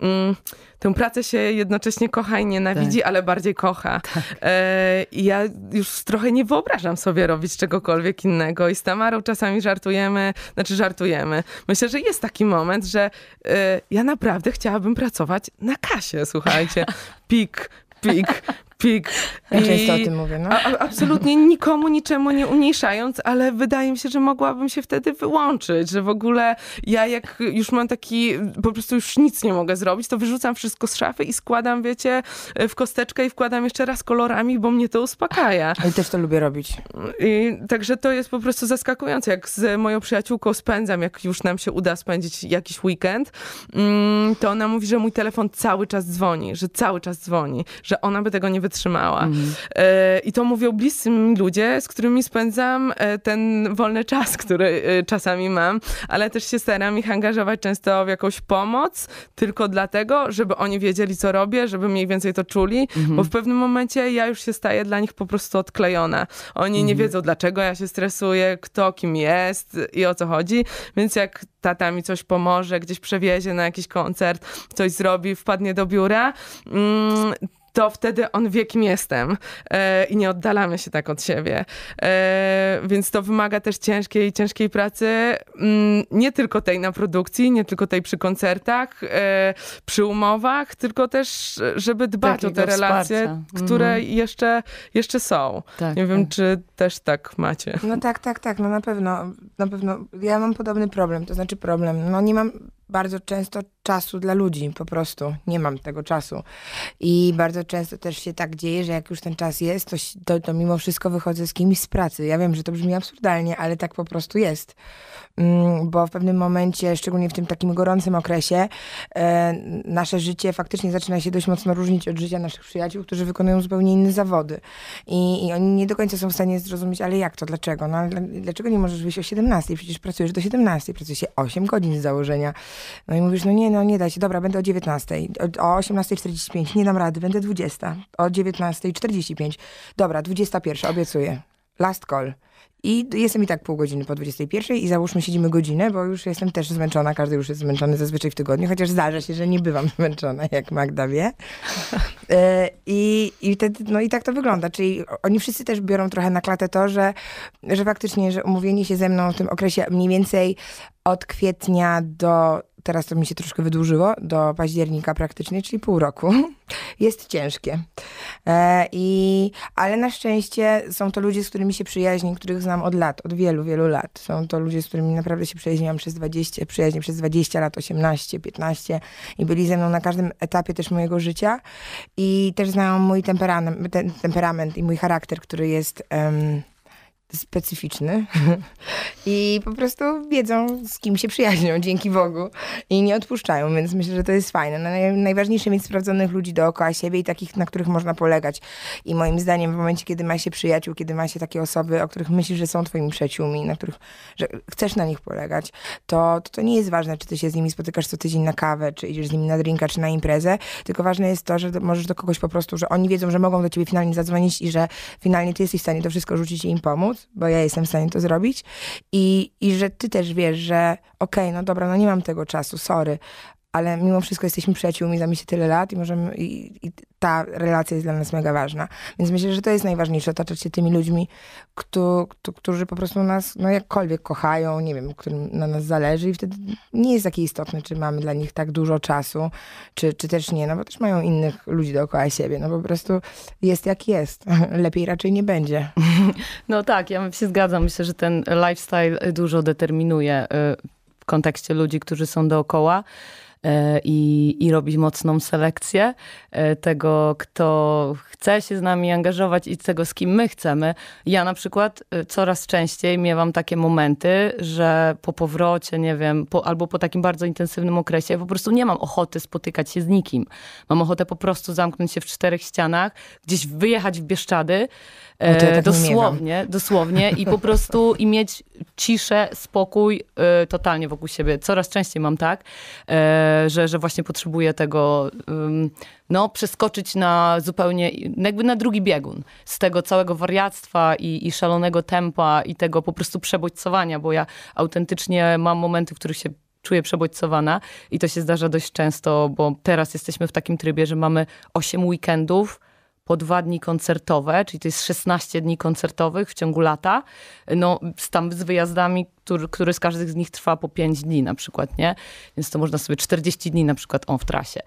mm, tę pracę się jednocześnie kocha i nienawidzi, tak. ale bardziej kocha. Tak. E, ja już trochę nie wyobrażam sobie robić czegokolwiek innego i z Tamarą czasami żartujemy, znaczy żartujemy. Myślę, że jest taki moment, że e, ja naprawdę chciałabym pracować na kasie, słuchajcie. Pik, pik, pik. Ja często o tym mówię, no. A, absolutnie nikomu, niczemu nie umniejszając, ale wydaje mi się, że mogłabym się wtedy wyłączyć, że w ogóle ja jak już mam taki, po prostu już nic nie mogę zrobić, to wyrzucam wszystko z szafy i składam, wiecie, w kosteczkę i wkładam jeszcze raz kolorami, bo mnie to uspokaja. I też to lubię robić. I, także to jest po prostu zaskakujące, jak z moją przyjaciółką spędzam, jak już nam się uda spędzić jakiś weekend, mm, to ona mówi, że mój telefon cały czas dzwoni, że cały czas dzwoni, że ona by tego nie wytrzymała wytrzymała. Mhm. E, I to mówią bliscy mi ludzie, z którymi spędzam e, ten wolny czas, który e, czasami mam, ale też się staram ich angażować często w jakąś pomoc, tylko dlatego, żeby oni wiedzieli, co robię, żeby mniej więcej to czuli, mhm. bo w pewnym momencie ja już się staję dla nich po prostu odklejona. Oni nie mhm. wiedzą, dlaczego ja się stresuję, kto kim jest i o co chodzi, więc jak tata mi coś pomoże, gdzieś przewiezie na jakiś koncert, coś zrobi, wpadnie do biura, mm, to wtedy on wie, kim jestem e, i nie oddalamy się tak od siebie. E, więc to wymaga też ciężkiej, ciężkiej pracy, mm, nie tylko tej na produkcji, nie tylko tej przy koncertach, e, przy umowach, tylko też, żeby dbać Takiego o te relacje, wsparcia. które mhm. jeszcze, jeszcze są. Tak, nie wiem, tak. czy też tak macie. No tak, tak, tak, no na pewno, na pewno. Ja mam podobny problem, to znaczy problem, no nie mam bardzo często czasu dla ludzi, po prostu nie mam tego czasu. I bardzo często też się tak dzieje, że jak już ten czas jest, to, to, to mimo wszystko wychodzę z kimś z pracy. Ja wiem, że to brzmi absurdalnie, ale tak po prostu jest. Mm, bo w pewnym momencie, szczególnie w tym takim gorącym okresie, e, nasze życie faktycznie zaczyna się dość mocno różnić od życia naszych przyjaciół, którzy wykonują zupełnie inne zawody. I, i oni nie do końca są w stanie zrozumieć, ale jak to, dlaczego? No, dlaczego nie możesz wyjść o 17? Przecież pracujesz do 17, pracujesz się 8 godzin z założenia. No i mówisz, no nie, no nie da się, dobra, będę o 19, o 18.45, nie dam rady, będę 20, o 19.45, dobra, 21, obiecuję, last call. I jestem i tak pół godziny po 21 i załóżmy siedzimy godzinę, bo już jestem też zmęczona, każdy już jest zmęczony zazwyczaj w tygodniu, chociaż zdarza się, że nie bywam zmęczona, jak Magda wie. E, I, i, wtedy no I tak to wygląda, czyli oni wszyscy też biorą trochę na klatę to, że, że faktycznie, że umówienie się ze mną w tym okresie mniej więcej od kwietnia do teraz to mi się troszkę wydłużyło, do października praktycznie, czyli pół roku. Jest ciężkie. E, i, ale na szczęście są to ludzie, z którymi się przyjaźnię, których znam od lat, od wielu, wielu lat. Są to ludzie, z którymi naprawdę się przyjaźniłam przez 20, przyjaźni, przez 20 lat, 18, 15 i byli ze mną na każdym etapie też mojego życia i też znają mój temperament, ten, temperament i mój charakter, który jest... Um, specyficzny i po prostu wiedzą, z kim się przyjaźnią, dzięki Bogu, i nie odpuszczają, więc myślę, że to jest fajne. No, najważniejsze mieć sprawdzonych ludzi dookoła siebie i takich, na których można polegać. I moim zdaniem w momencie, kiedy ma się przyjaciół, kiedy ma się takie osoby, o których myślisz, że są twoimi przyjaciółmi, na których, że chcesz na nich polegać, to, to, to nie jest ważne, czy ty się z nimi spotykasz co tydzień na kawę, czy idziesz z nimi na drinka, czy na imprezę, tylko ważne jest to, że do, możesz do kogoś po prostu, że oni wiedzą, że mogą do ciebie finalnie zadzwonić i że finalnie ty jesteś w stanie to wszystko rzucić i im pomóc bo ja jestem w stanie to zrobić i, i że ty też wiesz, że okej, okay, no dobra, no nie mam tego czasu, sorry, ale mimo wszystko jesteśmy przyjaciółmi, znamy się tyle lat i możemy, i, i, ta relacja jest dla nas mega ważna. Więc myślę, że to jest najważniejsze, otaczać się tymi ludźmi, kto, kto, którzy po prostu nas, no jakkolwiek kochają, nie wiem, którym na nas zależy i wtedy nie jest takie istotne, czy mamy dla nich tak dużo czasu, czy, czy też nie, no bo też mają innych ludzi dookoła siebie, no po prostu jest jak jest. Lepiej raczej nie będzie. No tak, ja się zgadzam. Myślę, że ten lifestyle dużo determinuje y, w kontekście ludzi, którzy są dookoła. E, i, i robić mocną selekcję e, tego, kto chce się z nami angażować i tego, z kim my chcemy. Ja na przykład e, coraz częściej miewam takie momenty, że po powrocie, nie wiem, po, albo po takim bardzo intensywnym okresie po prostu nie mam ochoty spotykać się z nikim. Mam ochotę po prostu zamknąć się w czterech ścianach, gdzieś wyjechać w Bieszczady, tak dosłownie, dosłownie i po prostu i mieć ciszę, spokój totalnie wokół siebie. Coraz częściej mam tak że, że właśnie potrzebuje tego, no, przeskoczyć na zupełnie, no, jakby na drugi biegun z tego całego wariactwa i, i szalonego tempa i tego po prostu przebodźcowania, bo ja autentycznie mam momenty, w których się czuję przebodźcowana i to się zdarza dość często, bo teraz jesteśmy w takim trybie, że mamy 8 weekendów, po dwa dni koncertowe, czyli to jest 16 dni koncertowych w ciągu lata, no, tam z wyjazdami, który, który z każdych z nich trwa po 5 dni na przykład, nie? Więc to można sobie 40 dni na przykład on w trasie.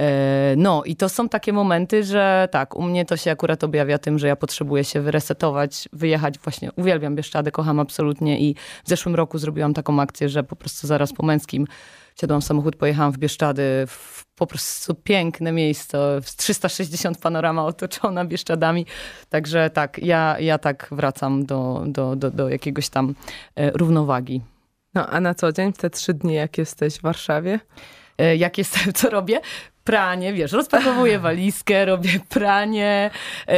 E, no i to są takie momenty, że tak, u mnie to się akurat objawia tym, że ja potrzebuję się wyresetować, wyjechać właśnie, uwielbiam Bieszczady, kocham absolutnie i w zeszłym roku zrobiłam taką akcję, że po prostu zaraz po męskim Wsiadłam w samochód, pojechałam w Bieszczady, w po prostu piękne miejsce, 360 panorama otoczona Bieszczadami. Także tak, ja, ja tak wracam do, do, do, do jakiegoś tam e, równowagi. No a na co dzień, w te trzy dni, jak jesteś w Warszawie? E, jak jestem, co robię? pranie, wiesz, rozpakowuję walizkę, robię pranie, yy,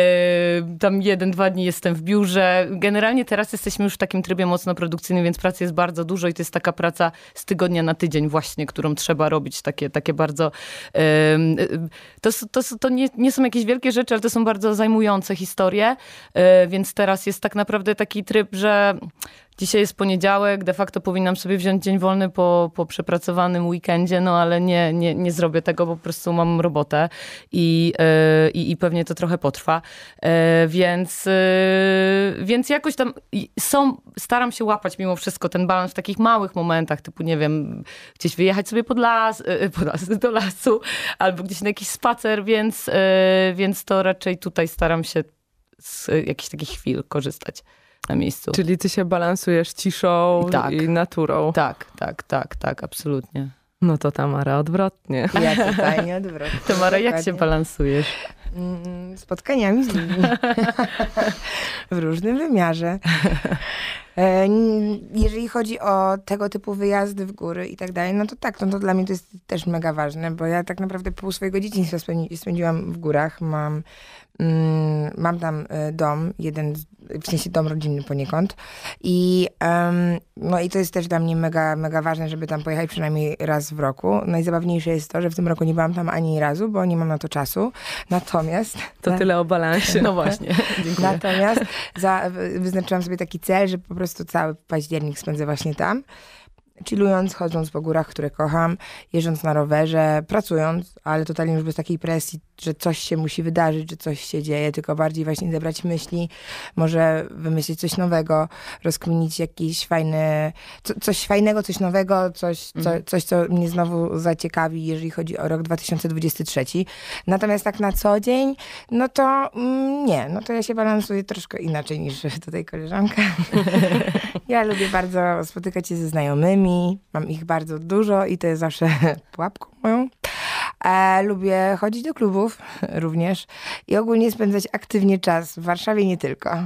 tam jeden, dwa dni jestem w biurze. Generalnie teraz jesteśmy już w takim trybie mocno produkcyjnym, więc pracy jest bardzo dużo i to jest taka praca z tygodnia na tydzień właśnie, którą trzeba robić, takie, takie bardzo... Yy, to, to, to nie, nie, są jakieś wielkie rzeczy, ale to są bardzo zajmujące historie, yy, więc teraz jest tak naprawdę taki tryb, że Dzisiaj jest poniedziałek, de facto powinnam sobie wziąć dzień wolny po, po przepracowanym weekendzie, no ale nie, nie, nie zrobię tego, bo po prostu mam robotę i, e, i, i pewnie to trochę potrwa. E, więc, e, więc jakoś tam są, staram się łapać mimo wszystko ten balans w takich małych momentach, typu nie wiem, gdzieś wyjechać sobie pod las, pod las do lasu albo gdzieś na jakiś spacer, więc, więc to raczej tutaj staram się z jakichś takich chwil korzystać na miejscu. Czyli ty się balansujesz ciszą I, tak. i naturą. Tak, tak, tak, tak, absolutnie. No to Tamara odwrotnie. Ja totalnie odwrotnie. Tamara, jak się balansujesz? Mm, spotkaniami z ludźmi. w różnym wymiarze. E, jeżeli chodzi o tego typu wyjazdy w góry i tak dalej, no to tak, no to dla mnie to jest też mega ważne, bo ja tak naprawdę pół swojego dzieciństwa spędziłam w górach. Mam, mm, mam tam e, dom, jeden, w sensie dom rodzinny poniekąd. I, no i to jest też dla mnie mega, mega ważne, żeby tam pojechać przynajmniej raz w roku. Najzabawniejsze jest to, że w tym roku nie byłam tam ani razu, bo nie mam na to czasu. Natomiast... To na... tyle o balansie. No właśnie. Dziękuję. Natomiast za, wyznaczyłam sobie taki cel, że po prostu prostu cały październik spędzę właśnie tam. Chillując, chodząc po górach, które kocham, jeżdżąc na rowerze, pracując, ale totalnie już bez takiej presji że coś się musi wydarzyć, że coś się dzieje, tylko bardziej właśnie zebrać myśli, może wymyślić coś nowego, rozkminić jakiś fajny, co, coś fajnego, coś nowego, coś, co, mhm. coś, co mnie znowu zaciekawi, jeżeli chodzi o rok 2023. Natomiast tak na co dzień, no to mm, nie, no to ja się balansuję troszkę inaczej niż tutaj koleżanka. ja lubię bardzo spotykać się ze znajomymi, mam ich bardzo dużo i to jest zawsze pułapką moją. E, lubię chodzić do klubów również i ogólnie spędzać aktywnie czas w Warszawie nie tylko.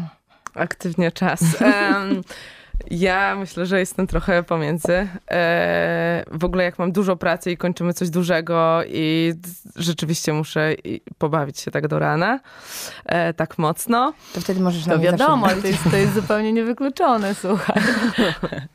Aktywnie czas. Um, Ja myślę, że jestem trochę pomiędzy. E, w ogóle jak mam dużo pracy i kończymy coś dużego i rzeczywiście muszę pobawić się tak do rana, e, tak mocno. To wtedy możesz na To wiadomo, ale to jest, to jest zupełnie niewykluczone, słuchaj.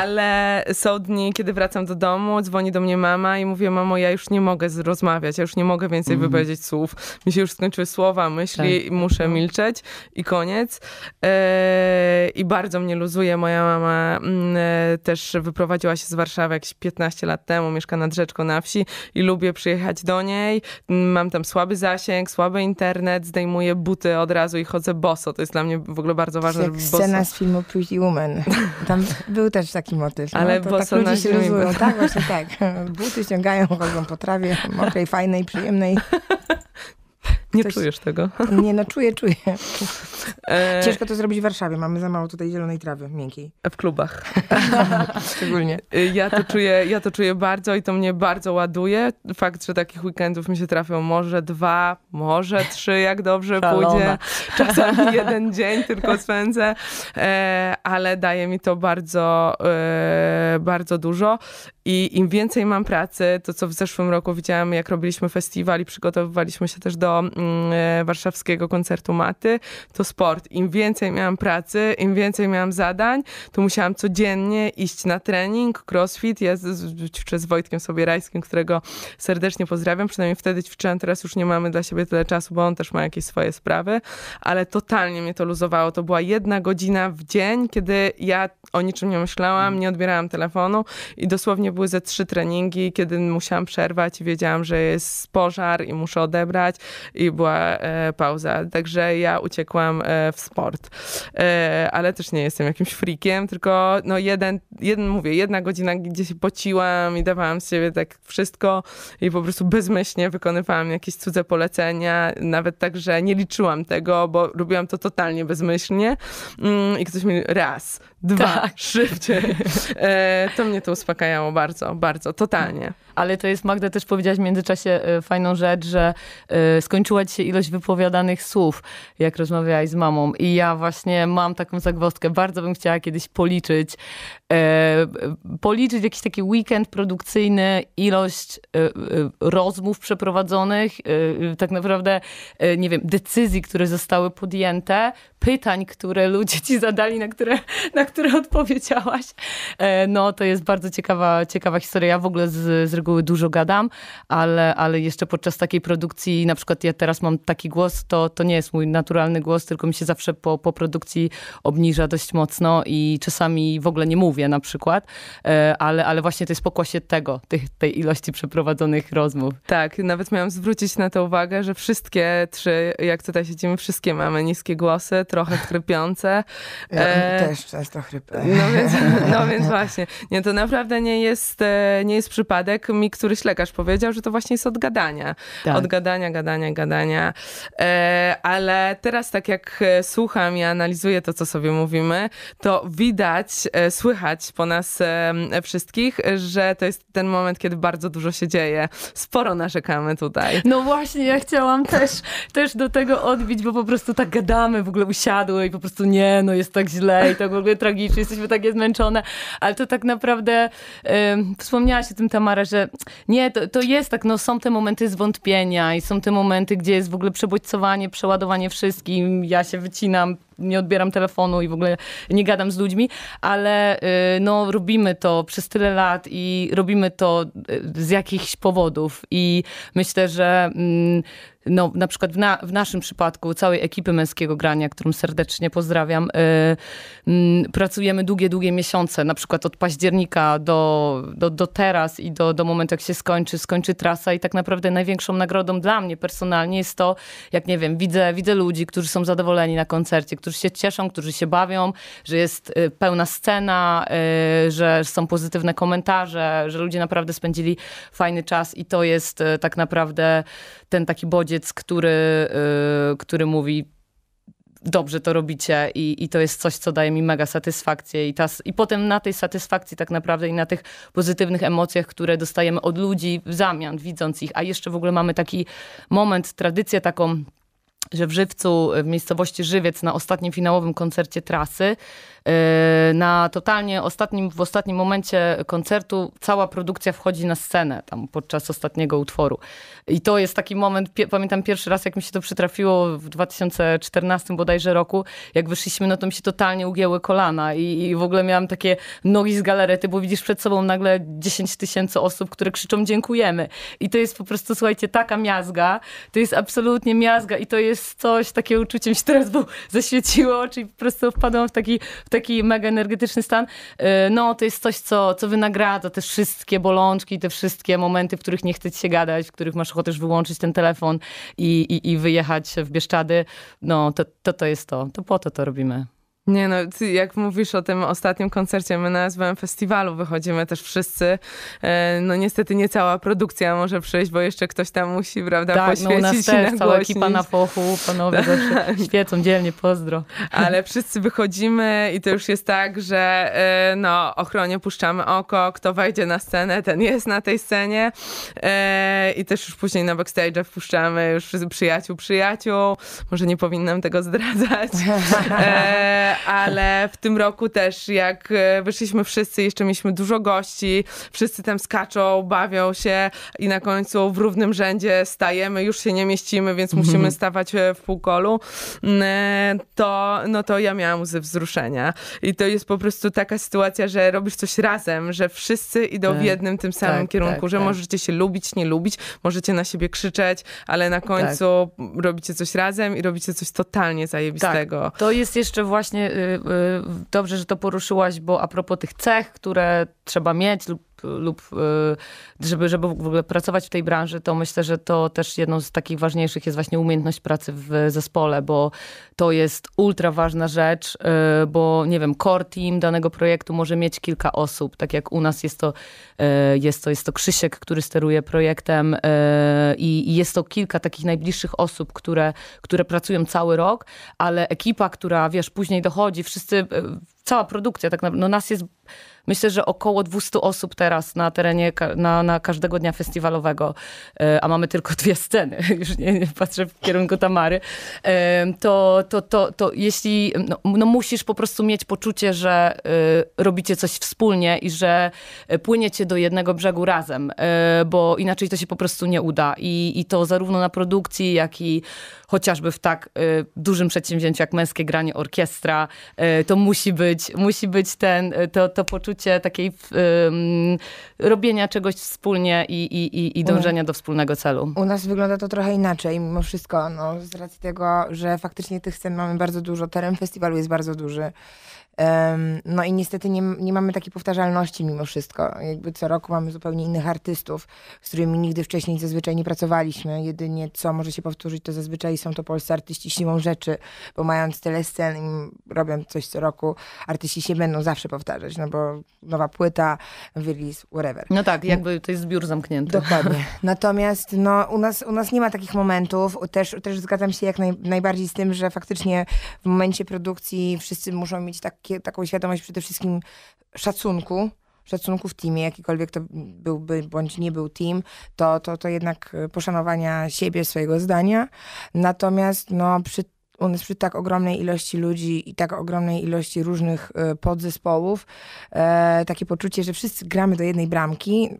ale są dni, kiedy wracam do domu, dzwoni do mnie mama i mówię, mamo, ja już nie mogę rozmawiać, ja już nie mogę więcej mm. wypowiedzieć słów. Mi się już skończyły słowa, myśli, tak. muszę mhm. milczeć i koniec. E, I bardzo mnie luzuje historię. Moja mama mm, e, też wyprowadziła się z Warszawy jakieś 15 lat temu, mieszka nad Rzeczką na wsi i lubię przyjechać do niej. Mm, mam tam słaby zasięg, słaby internet, zdejmuję buty od razu i chodzę boso. To jest dla mnie w ogóle bardzo ważne. Jak scena z filmu Pretty Woman. Tam był też taki motyw. No. Ale to boso tak ludzie się Tak, właśnie tak. Buty ściągają, chodzą po trawie mokrej, fajnej, przyjemnej. Nie czujesz tego? Nie, no czuję, czuję. E... Ciężko to zrobić w Warszawie, mamy za mało tutaj zielonej trawy miękkiej. W klubach. Szczególnie. Y, ja to, czuję, ja to czuję bardzo i to mnie bardzo ładuje. Fakt, że takich weekendów mi się trafią może dwa, może trzy, jak dobrze Szalona. pójdzie. Czasami jeden dzień tylko spędzę, e, ale daje mi to bardzo, e, bardzo dużo. I im więcej mam pracy, to co w zeszłym roku widziałam, jak robiliśmy festiwal i przygotowywaliśmy się też do mm, e, warszawskiego koncertu Maty, to sport. Im więcej miałam pracy, im więcej miałam zadań, to musiałam codziennie iść na trening, crossfit. Ja ćwiczę z Wojtkiem Sobierajskim, którego serdecznie pozdrawiam. Przynajmniej wtedy ćwiczyłam, teraz już nie mamy dla siebie tyle czasu, bo on też ma jakieś swoje sprawy, ale totalnie mnie to luzowało. To była jedna godzina w dzień, kiedy ja o niczym nie myślałam, nie odbierałam telefonu i dosłownie były ze trzy treningi, kiedy musiałam przerwać i wiedziałam, że jest pożar i muszę odebrać i była e, pauza. Także ja uciekłam e, w sport. E, ale też nie jestem jakimś frikiem, tylko no jeden jed, mówię, jedna godzina, gdzie się pociłam i dawałam z siebie tak wszystko i po prostu bezmyślnie wykonywałam jakieś cudze polecenia, nawet tak, że nie liczyłam tego, bo robiłam to totalnie bezmyślnie mm, i ktoś mi raz, dwa, tak. szybciej. E, to mnie to uspokajało bardzo, bardzo, totalnie. Ale to jest, Magda też powiedziałaś w międzyczasie e, fajną rzecz, że e, skończyła ci się ilość wypowiadanych słów, jak rozmawiałaś z mamą. I ja właśnie mam taką zagwozdkę. Bardzo bym chciała kiedyś policzyć, e, policzyć jakiś taki weekend produkcyjny, ilość rozmów przeprowadzonych, tak naprawdę, nie wiem, decyzji, które zostały podjęte, pytań, które ludzie ci zadali, na które, na które odpowiedziałaś. No, to jest bardzo ciekawa, ciekawa historia. Ja w ogóle z, z reguły dużo gadam, ale, ale jeszcze podczas takiej produkcji, na przykład ja teraz mam taki głos, to, to nie jest mój naturalny głos, tylko mi się zawsze po, po produkcji obniża dość mocno i czasami w ogóle nie mówię na przykład, e, ale, ale właśnie to jest pokłosie tego, tych, tej ilości przeprowadzonych rozmów. Tak, nawet miałam zwrócić na to uwagę, że wszystkie trzy, jak tutaj siedzimy, wszystkie mamy niskie głosy, trochę chrypiące. Ja e... też często chrypę. No więc, no więc właśnie. Nie, to naprawdę nie jest, e, nie jest przypadek mi któryś lekarz powiedział, że to właśnie jest od gadania. Tak. gadania, gadania, e, Ale teraz tak jak e, słucham i analizuję to, co sobie mówimy, to widać, e, słychać po nas wszystkich, że to jest ten moment, kiedy bardzo dużo się dzieje. Sporo narzekamy tutaj. No właśnie, ja chciałam też, też do tego odbić, bo po prostu tak gadamy, w ogóle usiadły i po prostu nie, no jest tak źle i tak w ogóle tragicznie, jesteśmy takie zmęczone, ale to tak naprawdę y, wspomniałaś o tym Tamara, że nie, to, to jest tak, no są te momenty zwątpienia i są te momenty, gdzie jest w ogóle przebodźcowanie, przeładowanie wszystkim, ja się wycinam, nie odbieram telefonu i w ogóle nie gadam z ludźmi, ale y, no robimy to przez tyle lat i robimy to y, z jakichś powodów i myślę, że mm, no, na przykład w, na, w, naszym przypadku całej ekipy męskiego grania, którą serdecznie pozdrawiam, y, mm, pracujemy długie, długie miesiące, na przykład od października do, do, do teraz i do, do momentu, jak się skończy, skończy trasa i tak naprawdę największą nagrodą dla mnie personalnie jest to, jak nie wiem, widzę, widzę ludzi, którzy są zadowoleni na koncercie, którzy się cieszą, którzy się bawią, że jest y, pełna scena, y, że są pozytywne komentarze, że ludzie naprawdę spędzili fajny czas i to jest y, tak naprawdę ten taki bodziec, który, który mówi dobrze to robicie i, i to jest coś, co daje mi mega satysfakcję. I, ta, I potem na tej satysfakcji tak naprawdę i na tych pozytywnych emocjach, które dostajemy od ludzi w zamian, widząc ich, a jeszcze w ogóle mamy taki moment, tradycję taką że w Żywcu, w miejscowości Żywiec na ostatnim finałowym koncercie trasy, y, na totalnie ostatnim, w ostatnim momencie koncertu cała produkcja wchodzi na scenę tam podczas ostatniego utworu. I to jest taki moment, pamiętam pierwszy raz, jak mi się to przytrafiło w 2014 bodajże roku, jak wyszliśmy, no to mi się totalnie ugięły kolana i, i w ogóle miałam takie nogi z galarety, bo widzisz przed sobą nagle 10 tysięcy osób, które krzyczą dziękujemy. I to jest po prostu, słuchajcie, taka miazga, to jest absolutnie miazga i to jest jest coś, takie uczucie mi się teraz bo zaświeciło czyli po prostu wpadłam w taki, w taki mega energetyczny stan. Y, no, to jest coś, co, co wynagradza te wszystkie bolączki, te wszystkie momenty, w których nie chcecie się gadać, w których masz ochotę już wyłączyć ten telefon i, i, i wyjechać w Bieszczady. No, to, to, to jest to. To po to to robimy. Nie no, ty jak mówisz o tym ostatnim koncercie, my na Festiwalu wychodzimy też wszyscy. E, no niestety nie cała produkcja może przyjść, bo jeszcze ktoś tam musi, prawda, tak, poświecić no u nas też, cała ekipa na fochu, panowie tak. zawsze świecą dzielnie, pozdro. Ale wszyscy wychodzimy i to już jest tak, że e, no ochronie puszczamy oko, kto wejdzie na scenę, ten jest na tej scenie e, i też już później na backstage wpuszczamy już przyjaciół, przyjaciół. Może nie powinnam tego zdradzać. ale w tym roku też jak e, wyszliśmy wszyscy, jeszcze mieliśmy dużo gości, wszyscy tam skaczą, bawią się i na końcu w równym rzędzie stajemy, już się nie mieścimy, więc mhm. musimy stawać e, w półkolu, mm, e, to, no to ja miałam łzy wzruszenia. I to jest po prostu taka sytuacja, że robisz coś razem, że wszyscy idą tak, w jednym tym samym tak, kierunku, tak, że tak. możecie się lubić, nie lubić, możecie na siebie krzyczeć, ale na tak. końcu robicie coś razem i robicie coś totalnie tak. zajebistego. To jest jeszcze właśnie Y, y, dobrze, że to poruszyłaś, bo a propos tych cech, które trzeba mieć lub, lub y, żeby, żeby w ogóle pracować w tej branży, to myślę, że to też jedną z takich ważniejszych jest właśnie umiejętność pracy w zespole, bo to jest ultra ważna rzecz, y, bo nie wiem, core team danego projektu może mieć kilka osób, tak jak u nas jest to, y, jest to, jest to Krzysiek, który steruje projektem i jest to kilka takich najbliższych osób, które, które pracują cały rok, ale ekipa, która wiesz, później dochodzi, wszyscy, cała produkcja, tak naprawdę, no nas jest Myślę, że około 200 osób teraz na terenie, na, na każdego dnia festiwalowego, e, a mamy tylko dwie sceny, już nie, nie patrzę w kierunku Tamary, e, to, to, to, to jeśli, no, no musisz po prostu mieć poczucie, że e, robicie coś wspólnie i że płyniecie do jednego brzegu razem, bo inaczej to się po prostu nie uda. I, i to zarówno na produkcji, jak i chociażby w tak dużym przedsięwzięciu jak męskie granie orkiestra, to musi być, musi być ten, to, to poczucie poczucie takiej um, robienia czegoś wspólnie i, i, i, dążenia do wspólnego celu. U nas wygląda to trochę inaczej, mimo wszystko, no, z racji tego, że faktycznie tych scen mamy bardzo dużo, teren festiwalu jest bardzo duży. No i niestety nie, nie mamy takiej powtarzalności mimo wszystko. Jakby co roku mamy zupełnie innych artystów, z którymi nigdy wcześniej zazwyczaj nie pracowaliśmy. Jedynie co może się powtórzyć, to zazwyczaj są to polscy artyści siłą rzeczy, bo mając tyle scen i robią coś co roku, artyści się będą zawsze powtarzać, no bo nowa płyta, release, whatever. No tak, jakby to jest zbiór zamknięty. Dokładnie. Natomiast no, u, nas, u nas nie ma takich momentów. Też, też zgadzam się jak naj, najbardziej z tym, że faktycznie w momencie produkcji wszyscy muszą mieć tak takie, taką świadomość przede wszystkim szacunku, szacunku w teamie, jakikolwiek to byłby bądź nie był team, to, to, to jednak e, poszanowania siebie, swojego zdania. Natomiast no, przy, u nas przy tak ogromnej ilości ludzi i tak ogromnej ilości różnych e, podzespołów, e, takie poczucie, że wszyscy gramy do jednej bramki,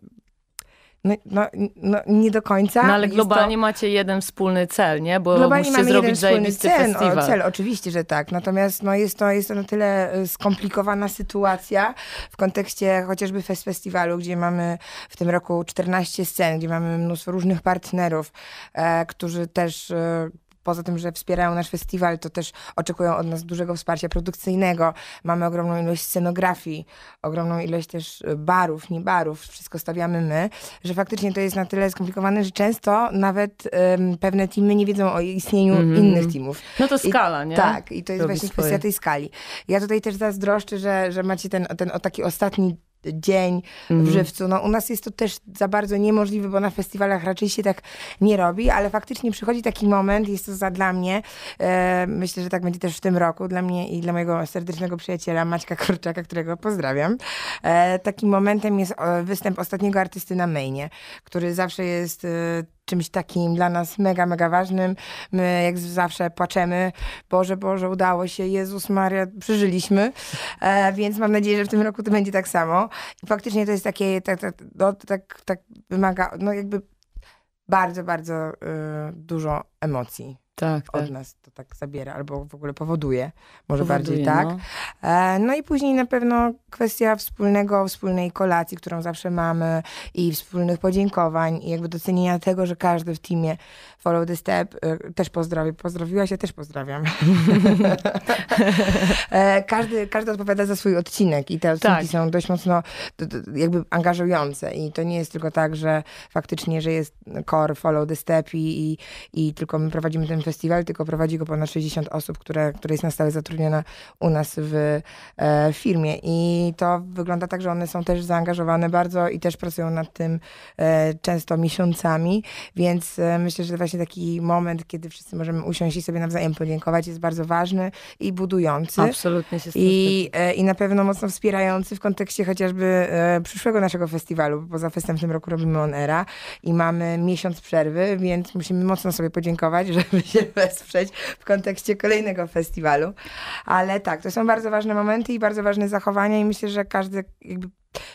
no, no, no, nie do końca. No ale globalnie to... macie jeden wspólny cel, nie? Bo globalnie musicie mamy zrobić jeden wspólny cel, o, cel, oczywiście, że tak. Natomiast no, jest, to, jest to na tyle e, skomplikowana sytuacja w kontekście chociażby Fest Festiwalu, gdzie mamy w tym roku 14 scen, gdzie mamy mnóstwo różnych partnerów, e, którzy też e, poza tym, że wspierają nasz festiwal, to też oczekują od nas dużego wsparcia produkcyjnego. Mamy ogromną ilość scenografii, ogromną ilość też y, barów, nie barów, wszystko stawiamy my, że faktycznie to jest na tyle skomplikowane, że często nawet um, pewne teamy nie wiedzą o istnieniu mm -hmm. innych teamów. No to skala, I, nie? Tak, i to jest Robi właśnie swoje. kwestia tej skali. Ja tutaj też zazdroszczę, że, że macie ten, ten o taki ostatni dzień w mhm. Żywcu. No, u nas jest to też za bardzo niemożliwe, bo na festiwalach raczej się tak nie robi, ale faktycznie przychodzi taki moment, jest to za dla mnie, e, myślę, że tak będzie też w tym roku, dla mnie i dla mojego serdecznego przyjaciela Maćka Kurczaka, którego pozdrawiam. E, takim momentem jest e, występ ostatniego artysty na mainie, który zawsze jest e, czymś takim dla nas mega, mega ważnym. My jak zawsze płaczemy, Boże, Boże, udało się, Jezus Maria, przeżyliśmy, e, więc mam nadzieję, że w tym roku to będzie tak samo. I faktycznie to jest takie, tak, tak, no, tak, tak wymaga, no jakby bardzo, bardzo y, dużo emocji. Tak, od tak. nas to tak zabiera, albo w ogóle powoduje, może powoduje, bardziej tak. No. E, no i później na pewno kwestia wspólnego, wspólnej kolacji, którą zawsze mamy i wspólnych podziękowań i jakby docenienia tego, że każdy w teamie follow the step, y, też pozdrowię, pozdrawiłaś się, też pozdrawiam. E, każdy, każdy odpowiada za swój odcinek i te odcinki tak. są dość mocno jakby angażujące i to nie jest tylko tak, że faktycznie, że jest core follow the step i, i, i tylko my prowadzimy ten festiwal, tylko prowadzi go ponad 60 osób, które, które jest na stałe zatrudnione u nas w, w e, firmie i i to wygląda tak, że one są też zaangażowane bardzo i też pracują nad tym e, często miesiącami, więc e, myślę, że właśnie taki moment, kiedy wszyscy możemy usiąść i sobie nawzajem podziękować jest bardzo ważny i budujący. Absolutnie się z tym I, e, I na pewno mocno wspierający w kontekście chociażby przyszłego naszego festiwalu, bo poza festem w tym roku robimy On Era i mamy miesiąc przerwy, więc musimy mocno sobie podziękować, żeby się wesprzeć w kontekście kolejnego festiwalu. Ale tak, to są bardzo ważne momenty i bardzo ważne zachowania i myślę, że każdy jakby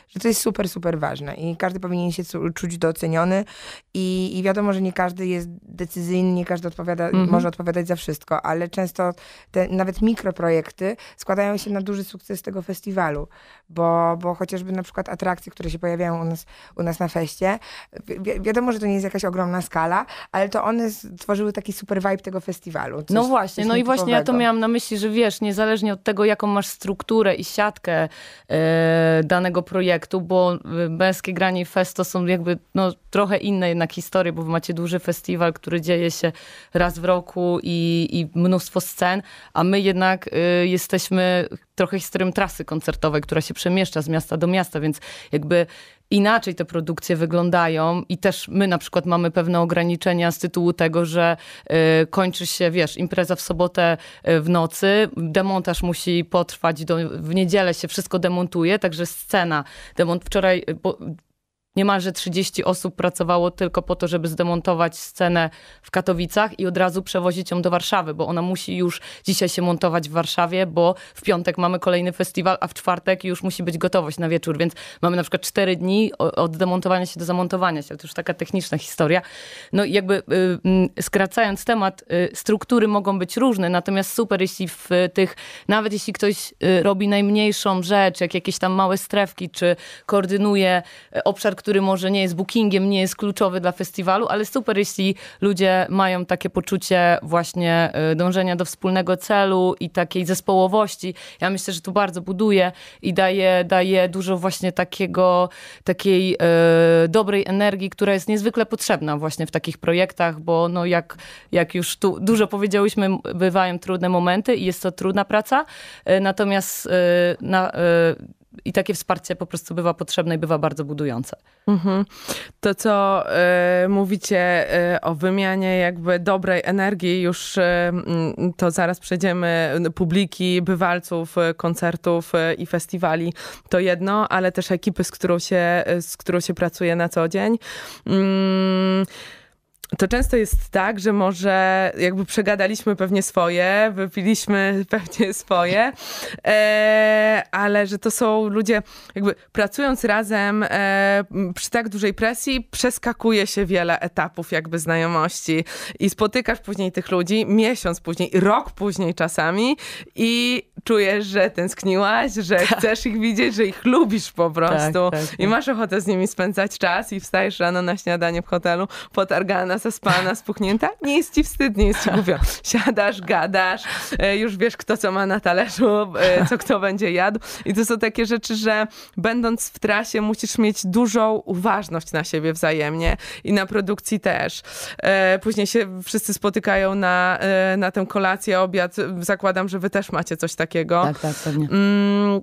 że to jest super, super ważne i każdy powinien się czuć doceniony i, i wiadomo, że nie każdy jest decyzyjny, nie każdy odpowiada, mm -hmm. może odpowiadać za wszystko, ale często te nawet mikroprojekty składają się na duży sukces tego festiwalu, bo, bo chociażby na przykład atrakcje, które się pojawiają u nas, u nas na feście, wi wiadomo, że to nie jest jakaś ogromna skala, ale to one stworzyły taki super vibe tego festiwalu. Coś, no właśnie, no i właśnie ja to miałam na myśli, że wiesz, niezależnie od tego, jaką masz strukturę i siatkę e, danego projektu, bo y, Męskie Granie i Fest to są jakby no, trochę inne jednak historie, bo macie duży festiwal, który dzieje się raz w roku i, i mnóstwo scen, a my jednak y, jesteśmy trochę historią trasy koncertowej, która się przemieszcza z miasta do miasta, więc jakby inaczej te produkcje wyglądają i też my na przykład mamy pewne ograniczenia z tytułu tego, że y, kończy się, wiesz, impreza w sobotę y, w nocy, demontaż musi potrwać, do, w niedzielę się wszystko demontuje, także scena. Demont, wczoraj, y, bo, Niemalże 30 osób pracowało tylko po to, żeby zdemontować scenę w Katowicach i od razu przewozić ją do Warszawy, bo ona musi już dzisiaj się montować w Warszawie, bo w piątek mamy kolejny festiwal, a w czwartek już musi być gotowość na wieczór, więc mamy na przykład 4 dni od demontowania się do zamontowania się. To już taka techniczna historia. No i jakby y, skracając temat, y, struktury mogą być różne, natomiast super, jeśli w tych, nawet jeśli ktoś y, robi najmniejszą rzecz, jak jakieś tam małe strefki, czy koordynuje obszar, który może nie jest bookingiem, nie jest kluczowy dla festiwalu, ale super, jeśli ludzie mają takie poczucie właśnie y, dążenia do wspólnego celu i takiej zespołowości. Ja myślę, że to bardzo buduje i daje, daje dużo właśnie takiego, takiej e, dobrej energii, która jest niezwykle potrzebna właśnie w takich projektach, bo no jak, jak już tu dużo powiedziałyśmy, bywają trudne momenty i jest to trudna praca, e, natomiast e, na, i takie wsparcie po prostu bywa potrzebne i bywa bardzo budujące. Mhm. To, co y, mówicie y, o wymianie jakby dobrej energii, już y, mm, to zaraz przejdziemy, y, publiki, bywalców, y, koncertów y, i festiwali, to jedno, ale też ekipy, z którą się, z którą się pracuje na co dzień. Mm to często jest tak, że może jakby przegadaliśmy pewnie swoje, wypiliśmy pewnie swoje, e, ale że to są ludzie, jakby pracując razem e, przy tak dużej presji, przeskakuje się wiele etapów jakby znajomości i spotykasz później tych ludzi, miesiąc później, rok później czasami i czujesz, że tęskniłaś, że tak. chcesz ich widzieć, że ich lubisz po prostu tak, tak, i tak. masz ochotę z nimi spędzać czas i wstajesz rano na śniadanie w hotelu potargana cała zaspana, spuchnięta, nie jest ci wstyd, nie jest ci głupio. Siadasz, gadasz, e, już wiesz kto co ma na talerzu, e, co kto będzie jadł i to są takie rzeczy, że będąc w trasie musisz mieć dużą uważność na siebie wzajemnie i na produkcji też. E, później się wszyscy spotykają na, na tę kolację, obiad. Zakładam, że wy też macie coś takiego. Tak, tak, pewnie. Mm,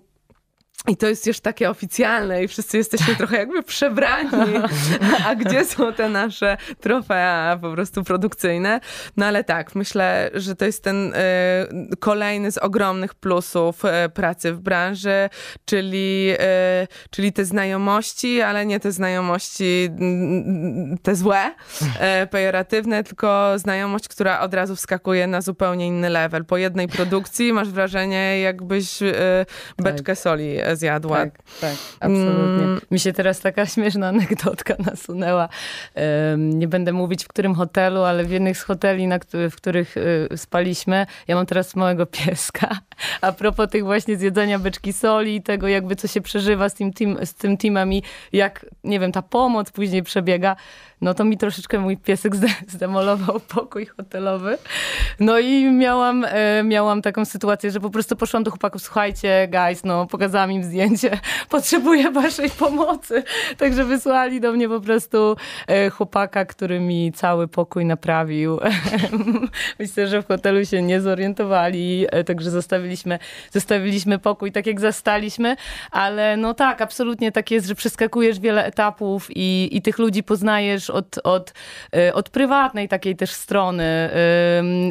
i to jest już takie oficjalne i wszyscy jesteśmy tak. trochę jakby przebrani. A gdzie są te nasze trofea po prostu produkcyjne? No ale tak, myślę, że to jest ten y, kolejny z ogromnych plusów y, pracy w branży, czyli, y, czyli te znajomości, ale nie te znajomości mm, te złe, y, pejoratywne, tylko znajomość, która od razu wskakuje na zupełnie inny level. Po jednej produkcji masz wrażenie, jakbyś y, tak. beczkę soli y, zjadła. Tak, tak, absolutnie. Mm. Mi się teraz taka śmieszna anegdotka nasunęła. Nie będę mówić w którym hotelu, ale w jednych z hoteli, w których y, spaliśmy, ja mam teraz małego pieska. A propos tych właśnie zjedzenia beczki soli i tego jakby co się przeżywa z tym, team, z tym teamem i jak, nie wiem, ta pomoc później przebiega, no to mi troszeczkę mój piesek zdemolował pokój hotelowy. No i miałam, e, miałam taką sytuację, że po prostu poszłam do chłopaków, słuchajcie, guys, no pokazałam im zdjęcie, potrzebuję waszej pomocy. Także wysłali do mnie po prostu e, chłopaka, który mi cały pokój naprawił. Myślę, że w hotelu się nie zorientowali, e, także zostawiliśmy, zostawiliśmy pokój tak jak zastaliśmy, ale no tak, absolutnie tak jest, że przeskakujesz wiele etapów i, i tych ludzi poznajesz, od, od, y, od prywatnej takiej też strony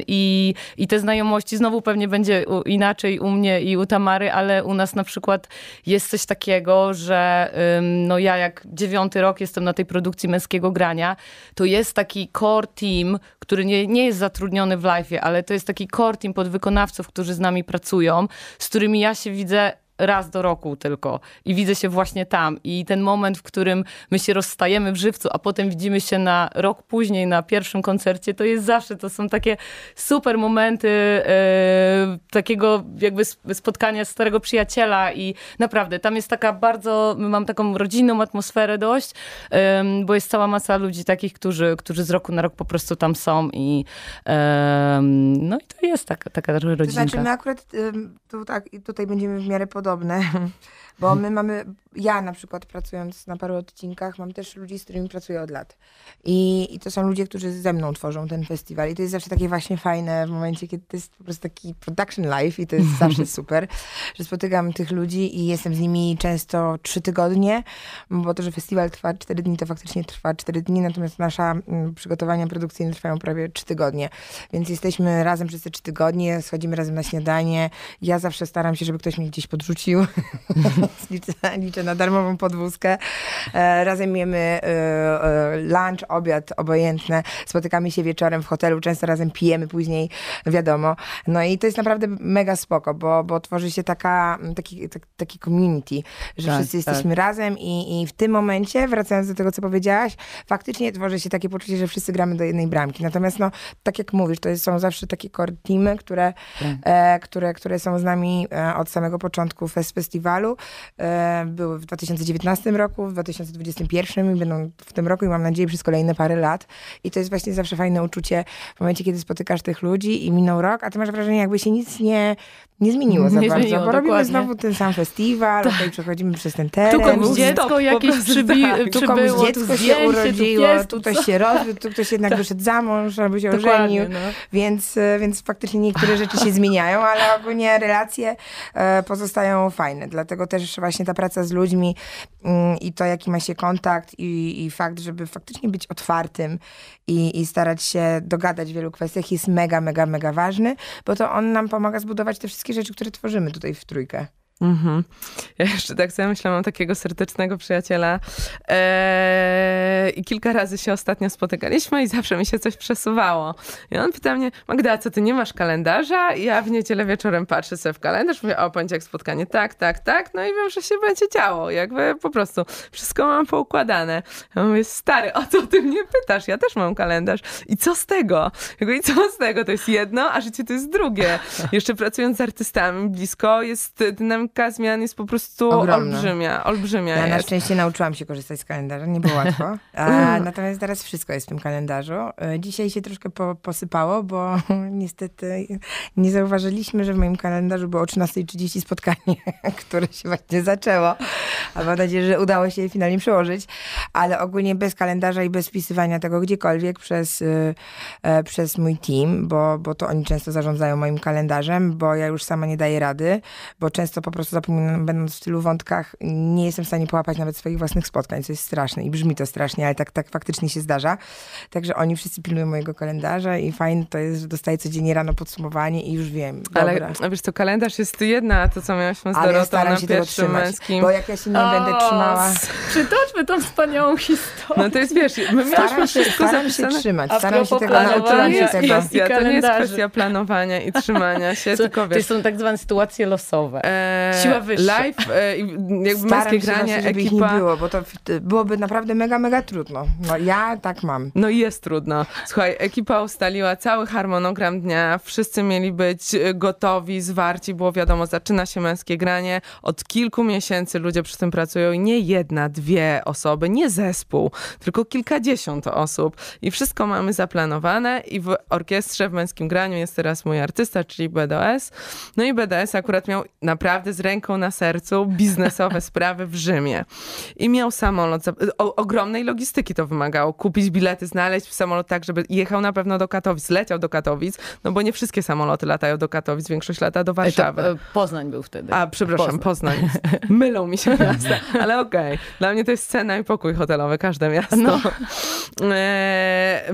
i, i te znajomości znowu pewnie będzie inaczej u mnie i u Tamary, ale u nas na przykład jest coś takiego, że no ja jak dziewiąty rok jestem na tej produkcji męskiego grania, to jest taki core team, który nie, nie jest zatrudniony w live, ale to jest taki core team podwykonawców, którzy z nami pracują, z którymi ja się widzę raz do roku tylko i widzę się właśnie tam. I ten moment, w którym my się rozstajemy w żywcu, a potem widzimy się na rok później na pierwszym koncercie, to jest zawsze, to są takie super momenty e, takiego jakby spotkania starego przyjaciela i naprawdę tam jest taka bardzo, mam taką rodzinną atmosferę dość, bo jest cała masa ludzi takich, którzy, którzy z roku na rok po prostu tam są i no i to jest taka, taka rodzinka. To znaczy my akurat tak, tutaj będziemy w miarę podobni podobne. Bo my mamy, ja na przykład pracując na paru odcinkach, mam też ludzi, z którymi pracuję od lat. I, I to są ludzie, którzy ze mną tworzą ten festiwal. I to jest zawsze takie właśnie fajne w momencie, kiedy to jest po prostu taki production life i to jest zawsze super, że spotykam tych ludzi i jestem z nimi często trzy tygodnie, bo to, że festiwal trwa cztery dni, to faktycznie trwa cztery dni, natomiast nasza mm, przygotowania produkcyjne trwają prawie trzy tygodnie. Więc jesteśmy razem przez te trzy tygodnie, schodzimy razem na śniadanie. Ja zawsze staram się, żeby ktoś mnie gdzieś podrzucił rzucił. liczę, liczę, na darmową podwózkę. E, razem jemy e, e, lunch, obiad, obojętne. Spotykamy się wieczorem w hotelu, często razem pijemy później, wiadomo. No i to jest naprawdę mega spoko, bo, bo tworzy się taka, taki, tak, taki community, że tak, wszyscy tak. jesteśmy razem i, i w tym momencie, wracając do tego, co powiedziałaś, faktycznie tworzy się takie poczucie, że wszyscy gramy do jednej bramki. Natomiast no, tak jak mówisz, to są zawsze takie core teamy, które, tak. e, które, które są z nami od samego początku festiwalu. E, były w 2019 roku, w 2021 i będą w tym roku i mam nadzieję przez kolejne parę lat. I to jest właśnie zawsze fajne uczucie w momencie, kiedy spotykasz tych ludzi i minął rok, a ty masz wrażenie, jakby się nic nie, nie zmieniło za nie bardzo, zmieniło, bo dokładnie. robimy znowu ten sam festiwal, tutaj przechodzimy przez ten teren. Tu komuś dziecko jakieś przybi- tak. tu komuś dziecko się urodziło, tu, ktoś się rozwiódł, tu ktoś jednak tak. wyszedł za mąż albo się dokładnie, ożenił, no. więc, e, więc faktycznie niektóre rzeczy się zmieniają, ale ogólnie relacje e, pozostają fajne. Dlatego też właśnie ta praca z ludźmi mm, i to, jaki ma się kontakt i, i fakt, żeby faktycznie być otwartym i, i starać się dogadać w wielu kwestiach jest mega, mega, mega ważny, bo to on nam pomaga zbudować te wszystkie rzeczy, które tworzymy tutaj w trójkę. Mhm. Ja jeszcze tak sobie myślę, mam takiego serdecznego przyjaciela eee, i kilka razy się ostatnio spotykaliśmy i zawsze mi się coś przesuwało. I on pyta mnie, Magda, co ty nie masz kalendarza? I ja w niedzielę wieczorem patrzę sobie w kalendarz, mówię, o, jak spotkanie, tak, tak, tak, no i wiem, że się będzie działo. Jakby po prostu wszystko mam poukładane. Ja mówię, stary, o co ty mnie pytasz? Ja też mam kalendarz. I co z tego? Jakby, I co z tego? To jest jedno, a życie to jest drugie. Jeszcze pracując z artystami blisko jest dynamika dynamika zmian jest po prostu Ogromna. olbrzymia, olbrzymia Ja na szczęście nauczyłam się korzystać z kalendarza, nie było łatwo. A, natomiast teraz wszystko jest w tym kalendarzu. E, dzisiaj się troszkę po, posypało, bo niestety nie zauważyliśmy, że w moim kalendarzu było o 13.30 spotkanie, które się właśnie zaczęło. A mam nadzieję, że udało się je finalnie przełożyć. Ale ogólnie bez kalendarza i bez wpisywania tego gdziekolwiek przez, e, e, przez mój team, bo, bo to oni często zarządzają moim kalendarzem, bo ja już sama nie daję rady, bo często po prostu zapominam, będąc w tylu wątkach, nie jestem w stanie połapać nawet swoich własnych spotkań, co jest straszne i brzmi to strasznie, ale tak, tak faktycznie się zdarza. Także oni wszyscy pilnują mojego kalendarza i fajne to jest, że dostaję codziennie rano podsumowanie i już wiem. Ale dobra. wiesz, to kalendarz jest jedna, a to co miałaś z ale Dorotą ja na się pierwszym trzymać, męskim. Bo jak ja się nie o, będę trzymała... Przytoczmy tą wspaniałą historię. No to jest, wiesz, my staram się, wszystko staram się trzymać, a staram się tego, To nie jest Kwestia, to nie jest kwestia planowania i trzymania się, co, tylko wiesz... To są tak zwane sytuacje losowe. E Siła e, wyższa. Live, e, jakby Staram męskie granie, żeby ekipa. nie było, bo to byłoby naprawdę mega, mega trudno. No ja tak mam. No i jest trudno. Słuchaj, ekipa ustaliła cały harmonogram dnia, wszyscy mieli być e, gotowi, zwarci, było wiadomo, zaczyna się męskie granie. Od kilku miesięcy ludzie przy tym pracują i nie jedna, dwie osoby, nie zespół, tylko kilkadziesiąt osób. I wszystko mamy zaplanowane i w orkiestrze w męskim graniu jest teraz mój artysta, czyli BDS. No i BDS akurat miał naprawdę z ręką na sercu, biznesowe sprawy w Rzymie. I miał samolot, o, ogromnej logistyki to wymagało, kupić bilety, znaleźć samolot tak, żeby jechał na pewno do Katowic, leciał do Katowic, no bo nie wszystkie samoloty latają do Katowic, większość lata do e, Warszawy. To, e, Poznań był wtedy. A, przepraszam, Poznań. Poznań. Mylą mi się miasta, ale okej. Okay. Dla mnie to jest cena i pokój hotelowy, każde miasto. No. E,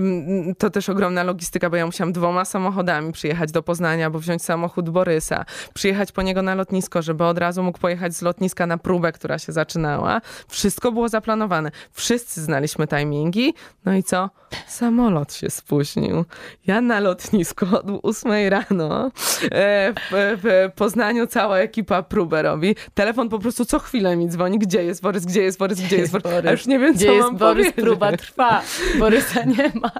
to też ogromna logistyka, bo ja musiałam dwoma samochodami przyjechać do Poznania, bo wziąć samochód Borysa, przyjechać po niego na lotnisko, żeby od razu mógł pojechać z lotniska na próbę, która się zaczynała. Wszystko było zaplanowane. Wszyscy znaliśmy timingi. No i co? Samolot się spóźnił. Ja na lotnisku od 8 rano e, w, w Poznaniu cała ekipa próbę robi. Telefon po prostu co chwilę mi dzwoni. Gdzie jest Borys? Gdzie jest Borys? Gdzie jest Borys? A już nie wiem, Gdzie co jest mam Borys? Powiedzieć. Próba trwa. Borysa nie ma.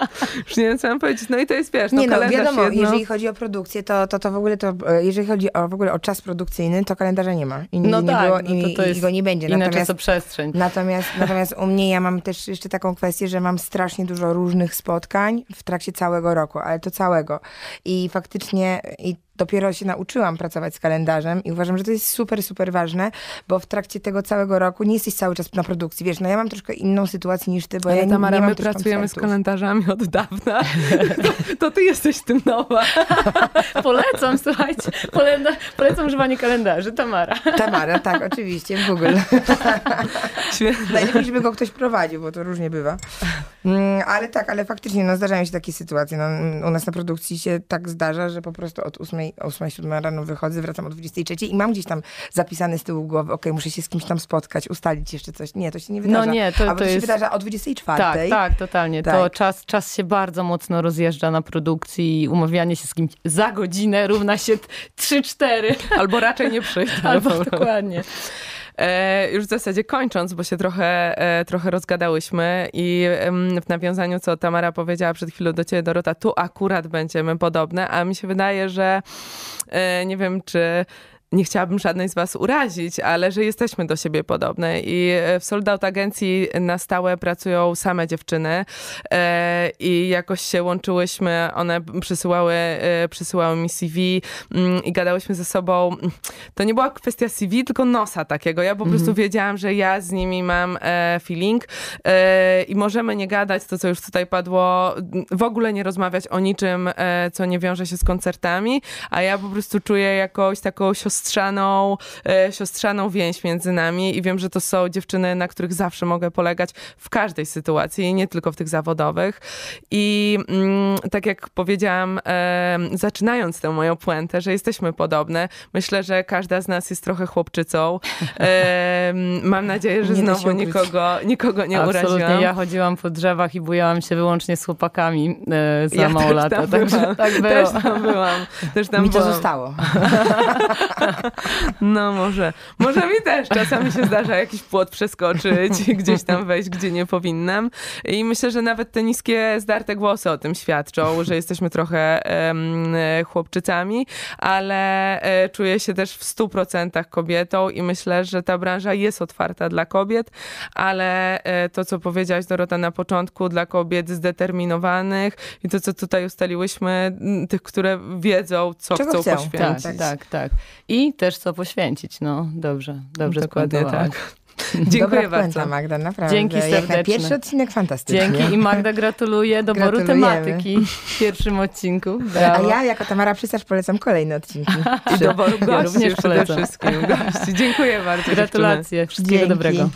Już nie wiem, co mam powiedzieć. No i to jest, wiesz, no, nie, no wiadomo, jeżeli chodzi o produkcję, to, to, to w ogóle to, e, jeżeli chodzi o, w ogóle o czas produkcyjny, to kalendarza nie ma. I, no nie tak, było, no to i, i, go nie będzie. Natomiast, przestrzeń. Natomiast, natomiast u mnie ja mam też jeszcze taką kwestię, że mam strasznie dużo różnych spotkań w trakcie całego roku, ale to całego. I faktycznie i dopiero się nauczyłam pracować z kalendarzem i uważam, że to jest super, super ważne, bo w trakcie tego całego roku nie jesteś cały czas na produkcji. Wiesz, no ja mam troszkę inną sytuację niż ty, bo Ale ja nie, Tamara, nie mam my pracujemy koncertów. z kalendarzami od dawna. To, to ty jesteś tym nowa. polecam, słuchajcie, polenda, polecam używanie kalendarzy. Tamara. Tamara, tak, oczywiście, w Google. Najlepiej, żeby go ktoś prowadził, bo to różnie bywa. Mm, ale tak, ale faktycznie, no zdarzają się takie sytuacje. No, u nas na produkcji się tak zdarza, że po prostu od ósmej 8, 7 rano wychodzę, wracam o 23 i mam gdzieś tam zapisany z tyłu głowy, ok, muszę się z kimś tam spotkać, ustalić jeszcze coś. Nie, to się nie wydarza. No nie, to, to, to się jest... wydarza o 24. Tak, tak, totalnie. Tak. To czas, czas się bardzo mocno rozjeżdża na produkcji i umawianie się z kimś za godzinę równa się 3-4. Albo raczej nie przyjdę. Albo dokładnie. E, już w zasadzie kończąc, bo się trochę, e, trochę rozgadałyśmy i w nawiązaniu, co Tamara powiedziała przed chwilą do ciebie, Dorota, tu akurat będziemy podobne, a mi się wydaje, że e, nie wiem, czy nie chciałabym żadnej z was urazić, ale że jesteśmy do siebie podobne i e, w Soldout Agencji na stałe pracują same dziewczyny e, i jakoś się łączyłyśmy, one przysyłały, e, przysyłały mi CV mm, i gadałyśmy ze sobą. To nie była kwestia CV, tylko nosa takiego. Ja po mhm. prostu wiedziałam, że ja z nimi mam feeling i możemy nie gadać, to co już tutaj padło, w ogóle nie rozmawiać o niczym, co nie wiąże się z koncertami, a ja po prostu czuję jakoś taką siostrę siostrzaną, e, siostrzaną więź między nami i wiem, że to są dziewczyny, na których zawsze mogę polegać w każdej sytuacji, nie tylko w tych zawodowych. I mm, tak jak powiedziałam, e, zaczynając tę moją puentę, że jesteśmy podobne, myślę, że każda z nas jest trochę chłopczycą. E, mam nadzieję, że nie znowu nikogo, nikogo nie Absolutnie. uraziłam. Ja chodziłam po drzewach i bujałam się wyłącznie z chłopakami za ja mało lat. tak, tak było. Też tam byłam. Też tam Mi to byłam. zostało. No może. Może mi też czasami się zdarza jakiś płot przeskoczyć, gdzieś tam wejść, gdzie nie powinnam. I myślę, że nawet te niskie, zdarte głosy o tym świadczą, że jesteśmy trochę um, chłopczycami, ale e, czuję się też w 100% kobietą i myślę, że ta branża jest otwarta dla kobiet, ale e, to, co powiedziałaś Dorota na początku, dla kobiet zdeterminowanych i to, co tutaj ustaliłyśmy, tych, które wiedzą, co chcą, chcą poświęcić. Tak, tak, tak. I i też co poświęcić. No dobrze, dobrze Dokładnie tak. Dziękuję Dobra bardzo. Magda, naprawdę. Dzięki serdecznie. pierwszy odcinek fantastyczny. Dzięki i Magda gratuluję doboru tematyki w pierwszym odcinku. Brawo. A ja jako Tamara Przysarz polecam kolejne odcinki. I doboru gości również przede polecam. wszystkim. Gości. Dziękuję bardzo. Gratulacje. Wszystkiego Dzięki. dobrego.